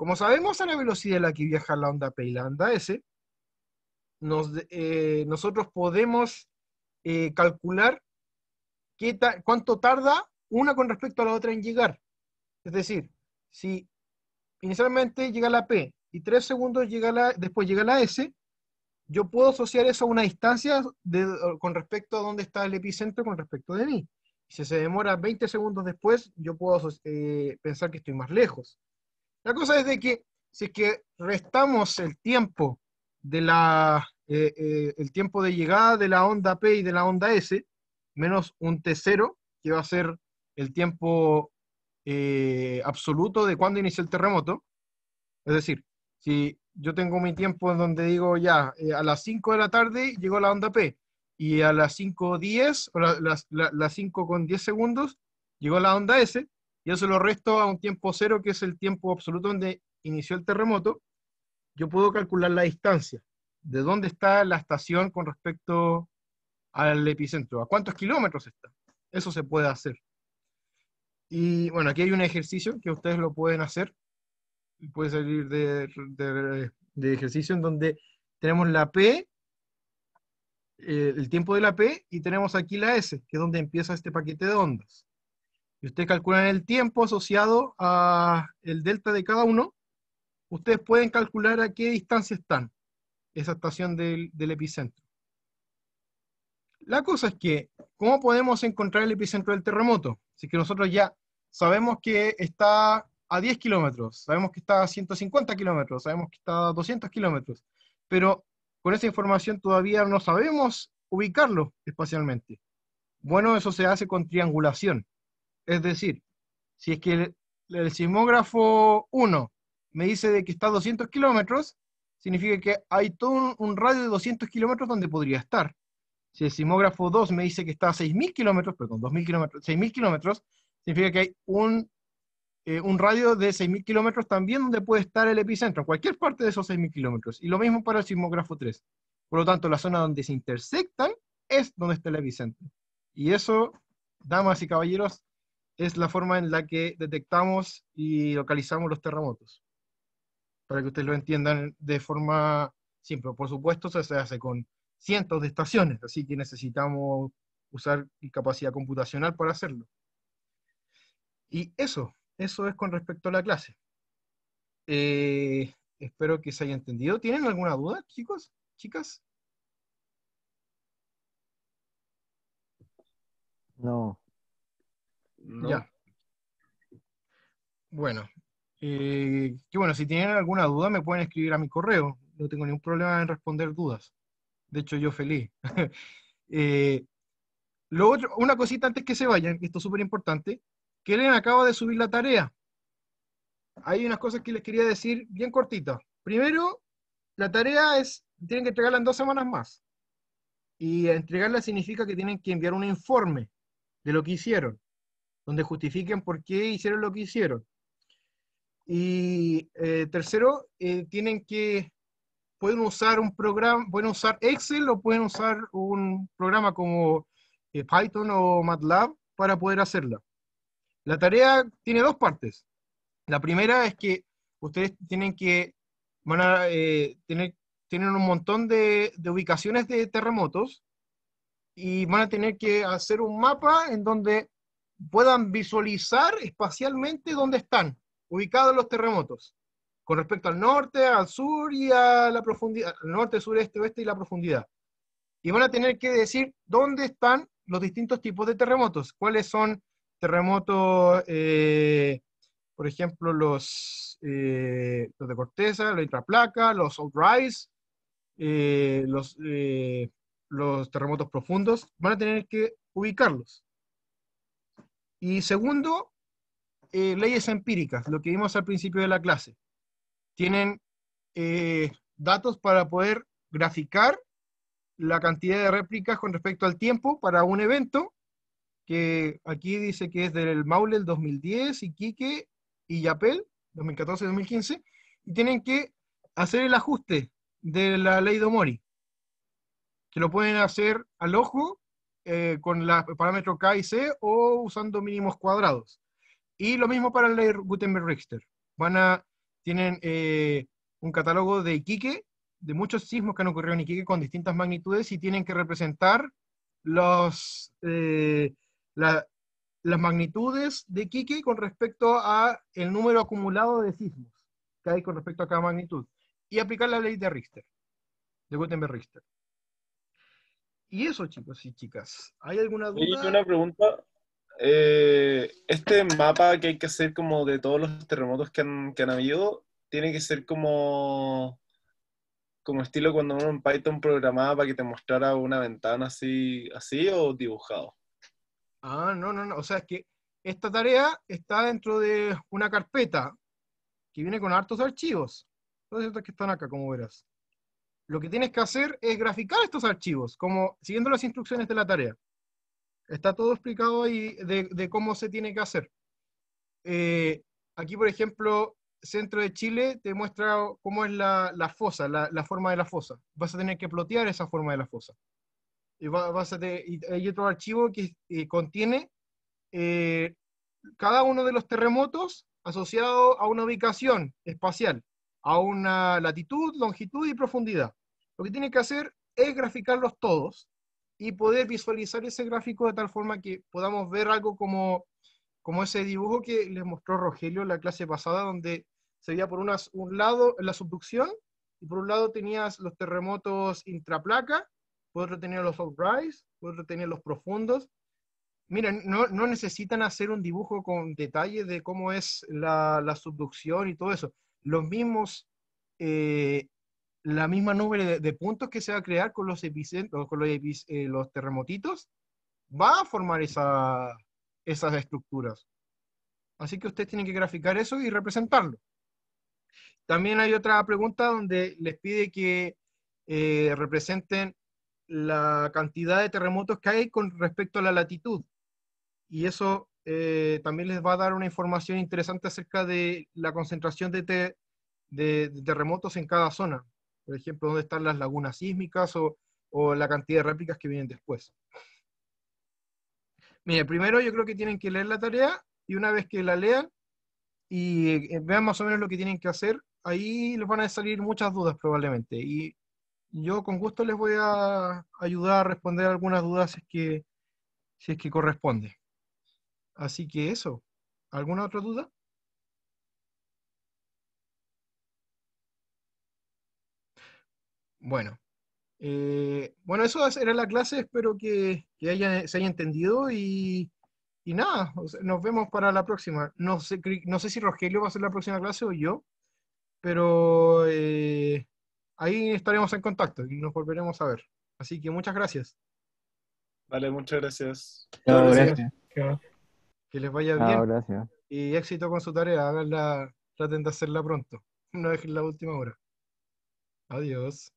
Como sabemos a la velocidad a la que viaja la onda P y la onda S, nosotros podemos eh, calcular cuánto tarda una con respecto a la otra en llegar. Es decir, si inicialmente llega la P y tres segundos llega después llega la S, yo puedo asociar eso a una distancia con respecto a dónde está el epicentro con respecto de mí. Si se demora 20 segundos después, yo puedo eh, pensar que estoy más lejos. La cosa es de que si es que restamos el tiempo de la, eh, eh, el tiempo de llegada de la onda P y de la onda S, menos un T0, que va a ser el tiempo eh, absoluto de cuando inició el terremoto. Es decir, si yo tengo mi tiempo en donde digo ya, a las 5 de la tarde llegó la onda P, y a las 5.10 o las, las 5 con 10 segundos llegó la onda S, y eso lo resto a un tiempo cero, que es el tiempo absoluto donde inició el terremoto. Yo puedo calcular la distancia de dónde está la estación con respecto al epicentro, a cuántos kilómetros está. Eso se puede hacer. Y bueno, aquí hay un ejercicio que ustedes lo pueden hacer. Puede salir de, ejercicio en donde tenemos la P, eh, el tiempo de la P, y tenemos aquí la S, que es donde empieza este paquete de ondas y ustedes calculan el tiempo asociado a el delta de cada uno, ustedes pueden calcular a qué distancia están esa estación del, epicentro. La cosa es que, ¿cómo podemos encontrar el epicentro del terremoto? Si que nosotros ya sabemos que está a 10 kilómetros, sabemos que está a 150 kilómetros, sabemos que está a 200 kilómetros, pero con esa información todavía no sabemos ubicarlo espacialmente. Bueno, eso se hace con triangulación. Es decir, si es que el, sismógrafo 1 me dice que está a 200 kilómetros, significa que hay todo un, radio de 200 kilómetros donde podría estar. Si el sismógrafo 2 me dice que está a 6.000 kilómetros, perdón, 2.000 kilómetros, 6.000 kilómetros, significa que hay un, eh, radio de 6.000 kilómetros también donde puede estar el epicentro, en cualquier parte de esos 6.000 kilómetros. Y lo mismo para el sismógrafo 3. Por lo tanto, la zona donde se intersectan es donde está el epicentro. Y eso, damas y caballeros, es la forma en la que detectamos y localizamos los terremotos. Para que ustedes lo entiendan de forma simple. Por supuesto, se hace con cientos de estaciones, así que necesitamos usar capacidad computacional para hacerlo. Y eso, eso es con respecto a la clase. Eh, espero que se haya entendido. ¿Tienen alguna duda, chicos, chicas? No. Ya. Bueno, eh, bueno, si tienen alguna duda me pueden escribir a mi correo, no tengo ningún problema en responder dudas. De hecho, yo feliz. Eh, lo otro, una cosita antes que se vayan, esto es súper importante, que acaba de subir la tarea. Hay unas cosas que les quería decir bien cortitas. Primero, la tarea es, tienen que entregarla en dos semanas más. Y entregarla significa que tienen que enviar un informe de lo que hicieron donde justifiquen por qué hicieron lo que hicieron. Y eh, tercero, eh, tienen que, pueden usar un programa, pueden usar Excel o pueden usar un programa como eh, Python o MATLAB para poder hacerla. La tarea tiene dos partes. La primera es que ustedes tienen que, van a tener, tienen un montón de, de ubicaciones de terremotos y van a tener que hacer un mapa en donde puedan visualizar espacialmente dónde están ubicados los terremotos, con respecto al norte, al sur y a la profundidad, norte, sureste, oeste y la profundidad. Y van a tener que decir dónde están los distintos tipos de terremotos, cuáles son terremotos, eh, por ejemplo, los, eh, los de corteza, la intraplaca, los outrise, eh, los, eh, los terremotos profundos, van a tener que ubicarlos. Y segundo, eh, leyes empíricas, lo que vimos al principio de la clase. Tienen eh, datos para poder graficar la cantidad de réplicas con respecto al tiempo para un evento, que aquí dice que es del Maule el 2010, Quique, y Yapel, 2014-2015, y tienen que hacer el ajuste de la ley de Mori que lo pueden hacer al ojo eh, con los parámetro K y C o usando mínimos cuadrados. Y lo mismo para ley Gutenberg-Richter. Van a, tienen eh, un catálogo de Iquique, de muchos sismos que han ocurrido en Iquique con distintas magnitudes y tienen que representar los, eh, las magnitudes de Iquique con respecto a el número acumulado de sismos que hay con respecto a cada magnitud. Y aplicar la ley de Richter, de Gutenberg-Richter. Y eso, chicos y chicas, ¿hay alguna duda? una pregunta. Eh, este mapa que hay que hacer como de todos los terremotos que han, habido, tiene que ser como como estilo cuando uno en Python programaba para que te mostrara una ventana así, así o dibujado. Ah, no, no, no. O sea, es que esta tarea está dentro de una carpeta que viene con hartos archivos. Todos estos que están acá, como verás lo que tienes que hacer es graficar estos archivos, como siguiendo las instrucciones de la tarea. Está todo explicado ahí de, cómo se tiene que hacer. Eh, aquí, por ejemplo, Centro de Chile te muestra cómo es la, la fosa, la, forma de la fosa. Vas a tener que plotear esa forma de la fosa. Y, hay otro archivo que contiene eh, cada uno de los terremotos asociado a una ubicación espacial, a una latitud, longitud y profundidad. Lo que tiene que hacer es graficarlos todos y poder visualizar ese gráfico de tal forma que podamos ver algo como, como ese dibujo que les mostró Rogelio en la clase pasada, donde se veía por un lado la subducción, y por un lado tenías los terremotos intraplaca, por otro tenías los outrides, por otro tenías los profundos. Miren, no, necesitan hacer un dibujo con detalle de cómo es la, subducción y todo eso. Los mismos eh, la misma nube de, puntos que se va a crear con los epicentros, con eh, los, terremotitos, va a formar esa, esas estructuras. Así que ustedes tienen que graficar eso y representarlo. También hay otra pregunta donde les pide que eh, representen la cantidad de terremotos que hay con respecto a la latitud. Y eso eh, también les va a dar una información interesante acerca de la concentración de terremotos en cada zona por ejemplo, dónde están las lagunas sísmicas o, la cantidad de réplicas que vienen después. Mire, primero yo creo que tienen que leer la tarea y una vez que la lean y eh, vean más o menos lo que tienen que hacer, ahí les van a salir muchas dudas probablemente. Y yo con gusto les voy a ayudar a responder algunas dudas es que, si es que corresponde. Así que eso. ¿Alguna otra duda? Bueno, eh, bueno, eso era la clase, espero que, que se haya entendido y, nada, nos vemos para la próxima. No sé, si Rogelio va a ser la próxima clase o yo, pero eh, ahí estaremos en contacto y nos volveremos a ver. Así que muchas gracias. Vale, muchas gracias. Que les vaya bien. gracias. Y éxito con su tarea, traten de hacerla pronto. No dejen la última hora. Adiós.